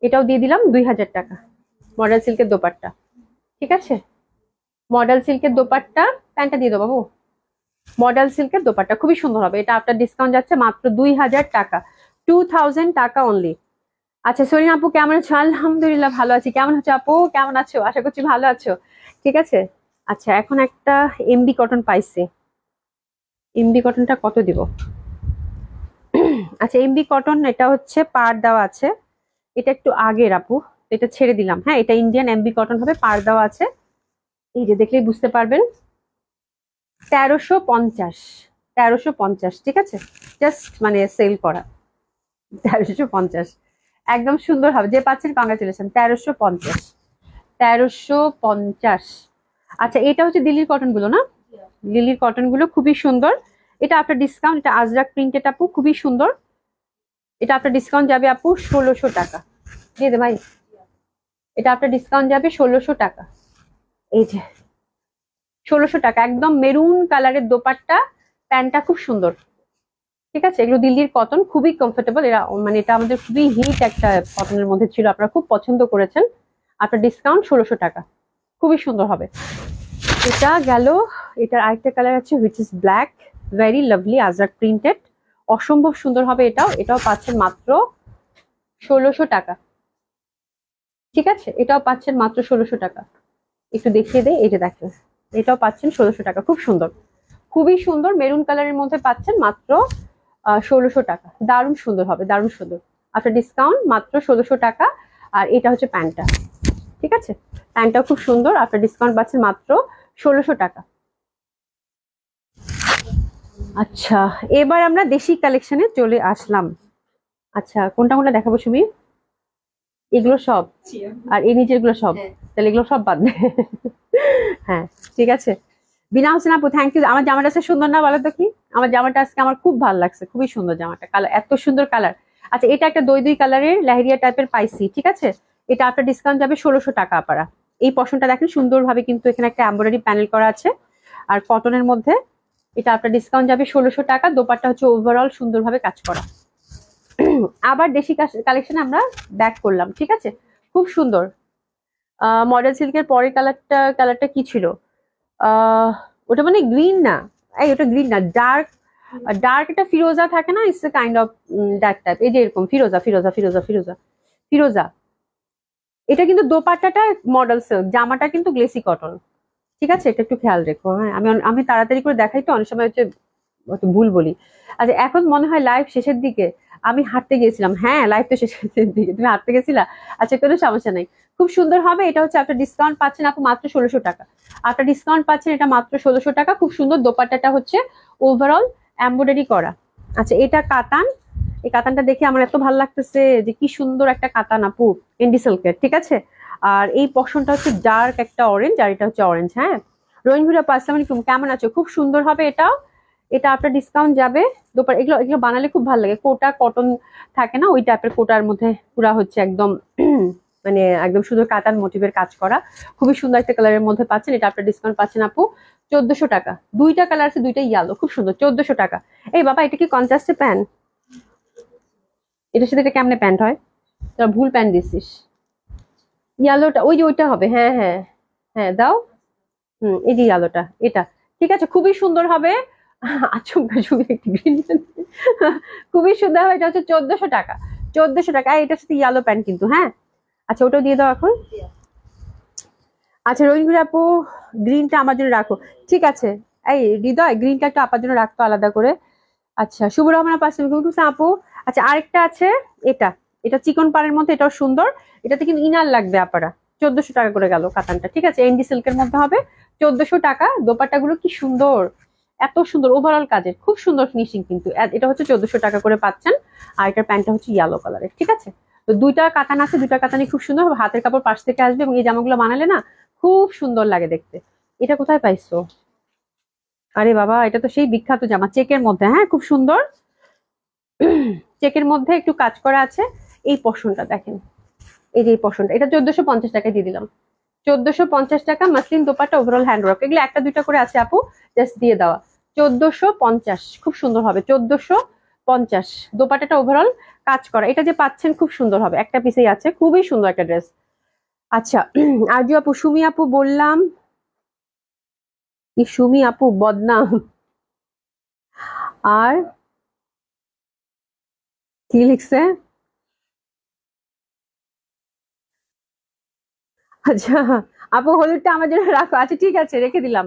এটাও দিয়ে দিলাম দুই হাজার টাকা মডেল সিল্কের দোপারটা ঠিক আছে মডেল সিল্কের দোপারটা প্যান্টটা দিয়ে দেবো বাবু মডেল সিল্কের দোপাটা খুবই সুন্দর হবে এটা আপনার ডিসকাউন্ট যাচ্ছে মাত্র দুই হাজার টাকা টু থাউজেন্ড টাকা অনলি আচ্ছা সরিন আপু কেমন আছো আলহামদুলিল্লাহ ভালো আছি কেমন আছো আপু কেমন আছো আশা করছি ভালো আছো ঠিক আছে আচ্ছা এখন একটা এমবি কটন পাইছে এমবি কটনটা কত দিব আচ্ছা এমবি কটন এটা হচ্ছে পার দেওয়া আছে এটা একটু আগের আপু এটা ছেড়ে দিলাম হ্যাঁ এটা ইন্ডিয়ান এমবি কটন হবে পার দেওয়া আছে এই যে দেখলেই বুঝতে পারবেন তেরোশো পঞ্চাশ তেরোশো পঞ্চাশ ঠিক আছে জাস্ট মানে সেল করা তেরোশো পঞ্চাশ একদম সুন্দর হবে যে পাচ্ছেন বাংলা চলেছেন তেরোশো পঞ্চাশ তেরোশো পঞ্চাশ আচ্ছা এটা হচ্ছে দিল্লির কটনগুলো না দিল্লির কটন গুলো খুবই সুন্দর এটা আপনার ডিসকাউন্ট এটা আজরাক প্রিন্টেড আপু খুবই সুন্দর এটা আপনার ডিসকাউন্ট যাবে আপু ষোলোশো টাকা দিয়ে দে ভাই এটা আপনার ডিসকাউন্ট যাবে ষোলোশো টাকা এই যে ষোলোশো টাকা একদম মেরুন কালারের দোপাট্টা প্যান্টটা খুব সুন্দর ঠিক আছে এগুলো দিল্লির কটন খুবই কমফোর্টেবল এরা মানে এটা আমাদের খুবই হিট একটা কটনের মধ্যে ছিল আপনারা খুব পছন্দ করেছেন আপনার ডিসকাউন্ট ষোলোশো টাকা খুবই সুন্দর হবে এটা গেল এটার আরেকটা কালার আছে which is black very lovely ajrak printed অসম্ভব সুন্দর হবে এটাও এটাও পাচ্ছেন মাত্র ষোলোশো টাকা ঠিক আছে এটাও পাচ্ছেন মাত্র ষোলোশো টাকা একটু দেখিয়ে দেয় এটা দেখেন এটাও পাচ্ছেন ষোলোশো টাকা খুব সুন্দর খুবই সুন্দর মেরুন কালারের মধ্যে পাচ্ছেন মাত্র ষোলোশো টাকা দারুণ সুন্দর হবে দারুণ সুন্দর আপনার আচ্ছা, ডিসকাউন্ট মাত্র ষোলোশো টাকা আর এটা হচ্ছে প্যান্টটা ঠিক আছে প্যান্টটাও খুব সুন্দর আপনার আচ্ছা, ডিসকাউন্ট পাচ্ছেন মাত্র ষোলোশো টাকা আচ্ছা এবার আমরা দেশি কালেকশনে চলে আসলাম আচ্ছা কোনটা কোনটা দেখাবো সুমি এগুলো সব আর এই নিচের গুলো সব হ্যাঁ। তাহলে এগুলো সব বাদ হ্যাঁ ঠিক আছে বিনা হোসেন থ্যাংক ইউ আমার জামাটা আছে সুন্দর না বলো তো কি আমার জামাটা আজকে আমার খুব ভালো লাগছে খুবই সুন্দর জামাটা কালার এত সুন্দর কালার আচ্ছা এটা একটা দই দুই কালারের লাহেরিয়া টাইপের পাইসি ঠিক আছে এটা আপনার ডিসকাউন্ট যাবে ষোলোশো টাকা আপারা এই পশনটা দেখেন সুন্দরভাবে কিন্তু এখানে একটা এম্ব্রয়ডারি প্যানেল করা আছে আর কটনের মধ্যে এটা আপনার ডিসকাউন্ট যাবে ষোলোশো টাকা দোপারটা হচ্ছে ওভারঅল সুন্দরভাবে কাজ করা আবার দেশি কালেকশন আমরা ব্যাক করলাম ঠিক আছে খুব সুন্দর মডেল সিল্কের পরের কালারটা কালারটা কি ছিল ওটা মানে গ্রিন না এই ওটা গ্রিন না ডার্ক ডার্ক এটা ফিরোজা থাকে না it's kind of dark type এই যে এরকম ফিরোজা ফিরোজা ফিরোজা ফিরোজা ফিরোজা এটা কিন্তু দোপাট্টাটা মডেল সিল্ক জামাটা কিন্তু গ্লেসি কটন ঠিক আছে এটা একটু খেয়াল রেখো হ্যাঁ আমি আমি তাড়াতাড়ি করে দেখাই তো অনেক সময় হচ্ছে ভুল বলি আচ্ছা এখন মনে হয় লাইভ শেষের দিকে আমি হাঁটতে গিয়েছিলাম হ্যাঁ লাইফ তো শেষের দিকে তুমি হাঁটতে গেছিলা আচ্ছা কোনো সমস্যা নাই খুব সুন্দর হবে এটা হচ্ছে আপনার ডিসকাউন্ট পাচ্ছেন আপু মাত্র ষোলোশো টাকা আপনার ডিসকাউন্ট পাচ্ছেন এটা মাত্র ষোলোশো টাকা খুব সুন্দর দোপাট্টাটা হচ্ছে ওভারঅল এম্বয়ডারি করা আচ্ছা এটা কাতান এই কাতানটা দেখে আমার এত ভালো লাগতেছে যে কি সুন্দর একটা কাতান আপু ইন্ডি সিল্কের ঠিক আছে আর এই পশনটা হচ্ছে ডার্ক একটা অরেঞ্জ আর এটা হচ্ছে অরেঞ্জ হ্যাঁ রোহিন ভুরা পাসলাম মানে কেমন আছো খুব সুন্দর হবে এটাও এটা আপনার ডিসকাউন্ট যাবে দোপার এগুলো এগুলো বানালে খুব ভালো লাগে কোটা কটন থাকে না ওই টাইপের কোটার মধ্যে পুরা হচ্ছে একদম মানে একদম শুধু কাতার মোটিভের কাজ করা খুবই সুন্দর একটা কালারের মধ্যে পাচ্ছেন এটা আপনার ডিসকাউন্ট পাচ্ছেন আপু চোদ্দশো টাকা দুইটা কালার আছে দুইটা ইয়ালো খুব সুন্দর চোদ্দশো টাকা এই বাবা এটা কি কন্ট্রাস্টে প্যান্ট এটার সাথে এটা কেমনে প্যান্ট হয় তোরা ভুল প্যান্ট দিছিস ইয়ালোটা ওই যে ওইটা হবে হ্যাঁ হ্যাঁ হ্যাঁ দাও হুম এই যে ইয়ালোটা এটা ঠিক আছে খুবই সুন্দর হবে আচমকা সঙ্গে একটি গ্রিন খুবই সুন্দর হয় এটা হচ্ছে চোদ্দশো টাকা চোদ্দশো টাকা এটার সাথে ইয়ালো প্যান্ট কিন্তু হ্যাঁ আচ্ছা ওটাও দিয়ে দাও এখন আচ্ছা রোহিঙ্গুর আপু গ্রিনটা আমার জন্য রাখো ঠিক আছে এই হৃদয় গ্রিনটা একটু আপার জন্য রাখতো আলাদা করে আচ্ছা শুভ রহমান আপু আচ্ছা আরেকটা আছে এটা এটা চিকন পাড়ের মধ্যে এটাও সুন্দর এটাতে কিন্তু ইনার লাগবে আপারা চোদ্দশো টাকা করে গেল কাতানটা ঠিক আছে এনডি সিল্কের মধ্যে হবে চোদ্দশো টাকা দোপাট্টাগুলো কি সুন্দর এত সুন্দর ওভারঅল কাজের খুব সুন্দর ফিনিশিং কিন্তু এটা হচ্ছে চোদ্দশো টাকা করে পাচ্ছেন আর এটার প্যান্টটা হচ্ছে ইয়েলো কালারের ঠিক আছে তো দুইটা কাতান আছে দুইটা কাতানি খুব সুন্দর হাতের কাপড় পাশ থেকে আসবে এবং এই জামাগুলো বানালে না খুব সুন্দর লাগে দেখতে এটা কোথায় পাইছো আরে বাবা এটা তো সেই বিখ্যাত জামা চেকের মধ্যে হ্যাঁ খুব সুন্দর চেকের মধ্যে একটু কাজ করা আছে এই পশনটা দেখেন এই যে এই পশনটা এটা চোদ্দশো পঞ্চাশ টাকায় দিয়ে দিলাম চোদ্দশো পঞ্চাশ টাকা মাসলিন দোপাটা ওভারঅল হ্যান্ডওয়ার্ক এগুলো একটা দুইটা করে আছে আপু জাস্ট দিয়ে দেওয়া চোদ্দশো পঞ্চাশ খুব সুন্দর হবে চোদ্দশো পঞ্চাশ দোপাটাটা ওভারঅল কাজ করা এটা যে পাচ্ছেন খুব সুন্দর হবে একটা পিসেই আছে খুবই সুন্দর একটা ড্রেস আচ্ছা আরজু আপু সুমি আপু বললাম সুমি আপু বদনাম আর কি লিখছে আচ্ছা আপু হলুদটা আমার জন্য রাখো আচ্ছা ঠিক আছে রেখে দিলাম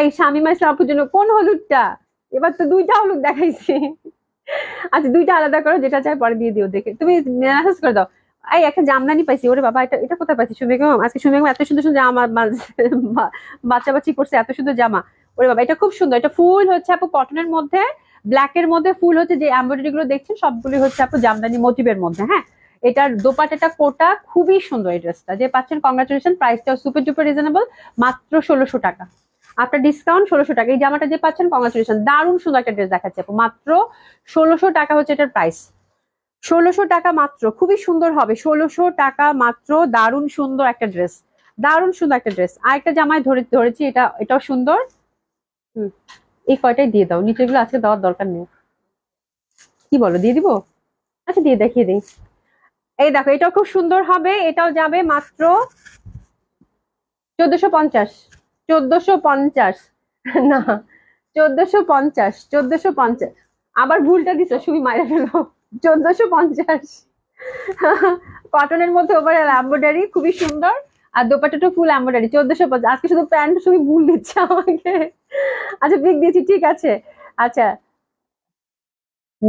এই স্বামী মাসে আপুর জন্য কোন হলুদটা এবার তো দুইটা হলুদ দেখাইছি আচ্ছা দুইটা আলাদা করো যেটা চাই পরে দিয়ে দিও দেখে তুমি মেসেজ করে দাও এই একটা জামদানি পাইছি ওরে বাবা এটা এটা কোথায় পাইছি সুমি আজকে সুমি এত সুন্দর সুন্দর জামা বাচ্চা বাচ্চি করছে এত সুন্দর জামা ওরে বাবা এটা খুব সুন্দর এটা ফুল হচ্ছে আপু কটনের মধ্যে ব্ল্যাক এর মধ্যে ফুল হচ্ছে যে এমব্রয়ডারি গুলো দেখছেন সবগুলি হচ্ছে আপু জামদানি মোটিভের মধ্যে হ্যাঁ এটার দোপাটাটা কোটা খুবই সুন্দর এই ড্রেসটা যে পাচ্ছেন কংগ্রাচুলেশন প্রাইসটা সুপার ডুপার রিজনেবল মাত্র ষোলোশো টাকা আপনার ডিসকাউন্ট ষোলোশো টাকা এই জামাটা যে পাচ্ছেন কংগ্রাচুলেশন দারুণ সুন্দর একটা ড্রেস দেখাচ্ছে মাত্র ষোলোশো টাকা হচ্ছে এটার প্রাইস ষোলোশো টাকা মাত্র খুবই সুন্দর হবে ষোলোশো টাকা মাত্র দারুণ সুন্দর একটা ড্রেস দারুণ সুন্দর একটা ড্রেস আর একটা জামায় ধরে ধরেছি এটা এটাও সুন্দর হম এই কয়টাই দিয়ে দাও নিচেগুলো আজকে দেওয়ার দরকার নেই কি বলো দিয়ে দিব আচ্ছা দিয়ে দেখিয়ে দিই এই দেখো এটাও খুব সুন্দর হবে এটাও যাবে মাত্র চোদ্দশো পঞ্চাশ চোদ্দশো পঞ্চাশ না চোদ্দশো পঞ্চাশ চোদ্দশো পঞ্চাশ আবার ভুলটা দিচ্ছ শুধু মারা ফেল চোদ্দশো পঞ্চাশ কটনের মধ্যে ওপারে এম্বয়ডারি খুবই সুন্দর আর দোপাটাটা ফুল এম্বয়ডারি চোদ্দশো পঞ্চাশ আজকে শুধু প্যান্ট শুধু ভুল দিচ্ছে আমাকে আচ্ছা পিক দিয়েছি ঠিক আছে আচ্ছা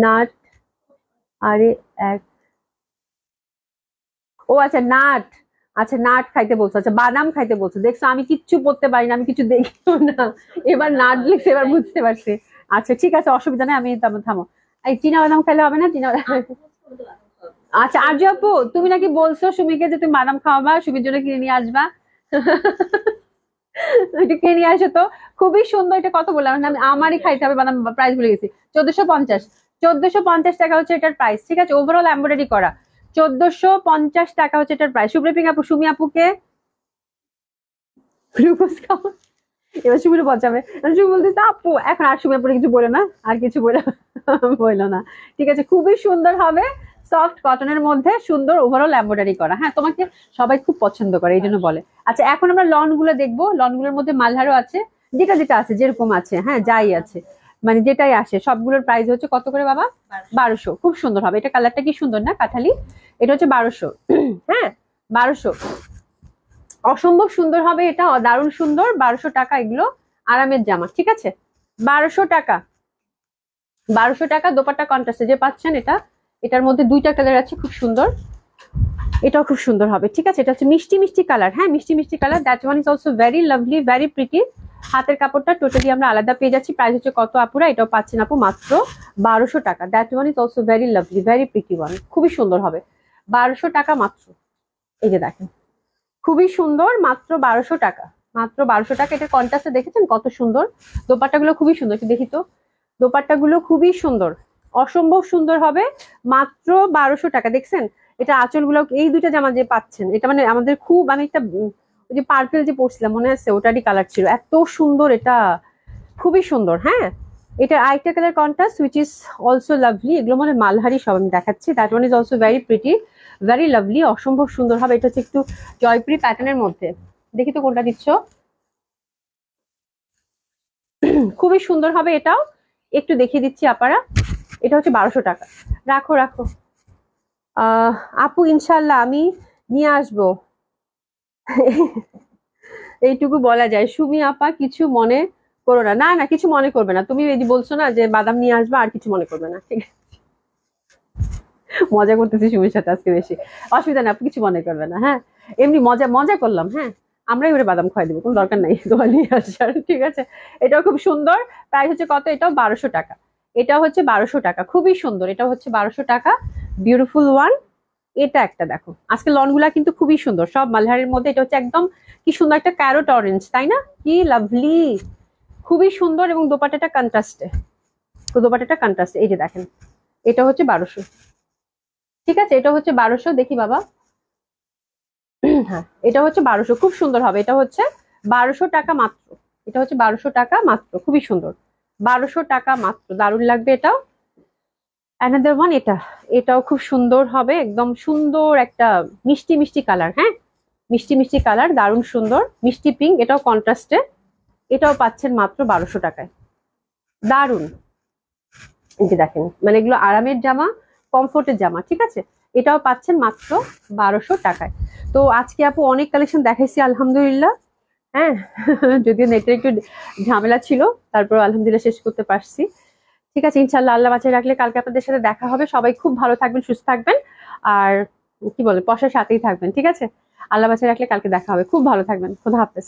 নাট আরে এক ও আচ্ছা নাট আচ্ছা নাট খাইতে বলছো আচ্ছা বাদাম খাইতে বলছো দেখছো আমি কিচ্ছু পড়তে পারি না আমি কিছু দেখিও না এবার নাট লিখছে এবার বুঝতে পারছে আচ্ছা ঠিক আছে অসুবিধা নেই আমি থামো এই চীনা বাদাম খাইলে হবে না চীনা বাদাম আচ্ছা আর্য আপু তুমি নাকি বলছো সুমিকে যে তুমি বাদাম খাওয়াবা সুমির জন্য কিনে নিয়ে আসবা কিনে নিয়ে আসো তো খুবই সুন্দর এটা কত বললাম আমারই খাইতে হবে বাদাম প্রাইস ভুলে গেছি চোদ্দশো পঞ্চাশ চোদ্দশো পঞ্চাশ টাকা হচ্ছে এটার প্রাইস ঠিক আছে ওভারঅল এমব্রয়ডারি করা চোদ্দশো পঞ্চাশ টাকা হচ্ছে এটার সুপ্রিপিং আপু সুমি আপুকে এবার সুমির বচাবে সুমি বলতেছে আপু এখন আর সুমি আপুরে কিছু না আর কিছু বললো না ঠিক আছে খুবই সুন্দর হবে সফট কটনের মধ্যে সুন্দর ওভারঅল এম্বয়ডারি করা হ্যাঁ তোমাকে সবাই খুব পছন্দ করে এই জন্য বলে আচ্ছা এখন আমরা লনগুলো দেখবো লনগুলোর মধ্যে মালহারও আছে যেটা যেটা আছে যেরকম আছে হ্যাঁ যাই আছে মানে যেটাই আসে সবগুলোর প্রাইস হচ্ছে কত করে বাবা বারোশো খুব সুন্দর হবে এটা কালারটা কি সুন্দর না কাঁঠালি এটা হচ্ছে বারোশো হ্যাঁ বারোশো অসম্ভব সুন্দর হবে এটা দারুণ সুন্দর বারোশো টাকা এগুলো আরামের জামা ঠিক আছে বারোশো টাকা বারোশো টাকা দোপাট্টা কন্ট্রাস্টে যে পাচ্ছেন এটা এটার মধ্যে দুইটা কালার আছে খুব সুন্দর এটাও খুব সুন্দর হবে ঠিক আছে এটা হচ্ছে মিষ্টি মিষ্টি কালার হ্যাঁ মিষ্টি মিষ্টি colour that one is also very lovely very pretty হাতের কাপড়টা টোটালি আমরা আলাদা পেয়ে যাচ্ছি প্রাইস হচ্ছে কত আপুরা এটাও পাচ্ছেন আপু মাত্র বারোশো টাকা that one is also very lovely very pretty one খুবই সুন্দর হবে বারোশো টাকা মাত্র এই যে দেখেন খুবই সুন্দর মাত্র বারোশো টাকা মাত্র বারোশো টাকা এটার কন্ট্রাস্টে দেখেছেন কত সুন্দর গুলো খুবই সুন্দর দেখি তো দোপাট্টাগুলো খুবই সুন্দর অসম্ভব সুন্দর হবে মাত্র বারোশো টাকা দেখছেন এটা আঁচলগুলো এই দুইটা জামা যে পাচ্ছেন এটা মানে আমাদের খুব আমি মানে একটা ওই যে পার্পেল যে পড়ছিলাম মনে আছে ওটারই কালার ছিল এত সুন্দর এটা খুবই সুন্দর হ্যাঁ এটা আরেকটা colour contrast which is also lovely এগুলো মানে মালহারি সব আমি দেখাচ্ছি that one is also very pretty very lovely অসম্ভব সুন্দর হবে এটা হচ্ছে একটু জয়প্রি প্যাটার্নের মধ্যে দেখি তো কোনটা দিচ্ছ খুবই সুন্দর হবে এটাও একটু দেখিয়ে দিচ্ছি আপারা এটা হচ্ছে বারোশো টাকা রাখো রাখো আপু ইনশাল্লাহ আমি নিয়ে আসব এইটুকু বলা যায় সুমি আপা কিছু মনে করো না না না কিছু মনে করবে না তুমি এই যে বলছো না যে বাদাম নিয়ে আসবে আর কিছু মনে করবে না ঠিক আছে মজা করতেছি সুমির সাথে আজকে বেশি অসুবিধা না কিছু মনে করবে না হ্যাঁ এমনি মজা মজা করলাম হ্যাঁ আমরাই ওরে বাদাম খাওয়াই দেবো কোনো দরকার নাই তোমার নিয়ে আসার ঠিক আছে এটাও খুব সুন্দর প্রাইস হচ্ছে কত এটাও বারোশো টাকা এটা হচ্ছে বারোশো টাকা খুবই সুন্দর এটা হচ্ছে বারোশো টাকা বিউটিফুল ওয়ান এটা একটা দেখো আজকে লনগুলা কিন্তু খুবই সুন্দর সব মালহারের মধ্যে এটা হচ্ছে একদম কি সুন্দর একটা ক্যারোট অরেঞ্জ তাই না কি লাভলি খুবই সুন্দর এবং দোপাটাটা কন্ট্রাস্টে তো দোপাটাটা কন্ট্রাস্টে এই যে দেখেন এটা হচ্ছে বারোশো ঠিক আছে এটা হচ্ছে বারোশো দেখি বাবা হ্যাঁ এটা হচ্ছে বারোশো খুব সুন্দর হবে এটা হচ্ছে বারোশো টাকা মাত্র এটা হচ্ছে বারোশো টাকা মাত্র খুবই সুন্দর বারোশো টাকা মাত্র দারুণ লাগবে এটাও অ্যানাদার ওয়ান এটা এটাও খুব সুন্দর হবে একদম সুন্দর একটা মিষ্টি মিষ্টি কালার হ্যাঁ মিষ্টি মিষ্টি কালার দারুণ সুন্দর মিষ্টি পিঙ্ক এটাও কন্ট্রাস্টে এটাও পাচ্ছেন মাত্র বারোশো টাকায় দারুণ এই যে দেখেন মানে এগুলো আরামের জামা কমফোর্টের জামা ঠিক আছে এটাও পাচ্ছেন মাত্র বারোশো টাকায় তো আজকে আপু অনেক কালেকশন দেখাইছি আলহামদুলিল্লাহ হ্যাঁ যদিও নেটের একটু ঝামেলা ছিল তারপর আলহামদুলিল্লাহ শেষ করতে পারছি ঠিক আছে ইনশাল্লাহ আল্লাহ বাঁচিয়ে রাখলে কালকে আপনাদের সাথে দেখা হবে সবাই খুব ভালো থাকবেন সুস্থ থাকবেন আর কি বলে পশার সাথেই থাকবেন ঠিক আছে আল্লাহ বাঁচিয়ে রাখলে কালকে দেখা হবে খুব ভালো থাকবেন খুদা হাফেজ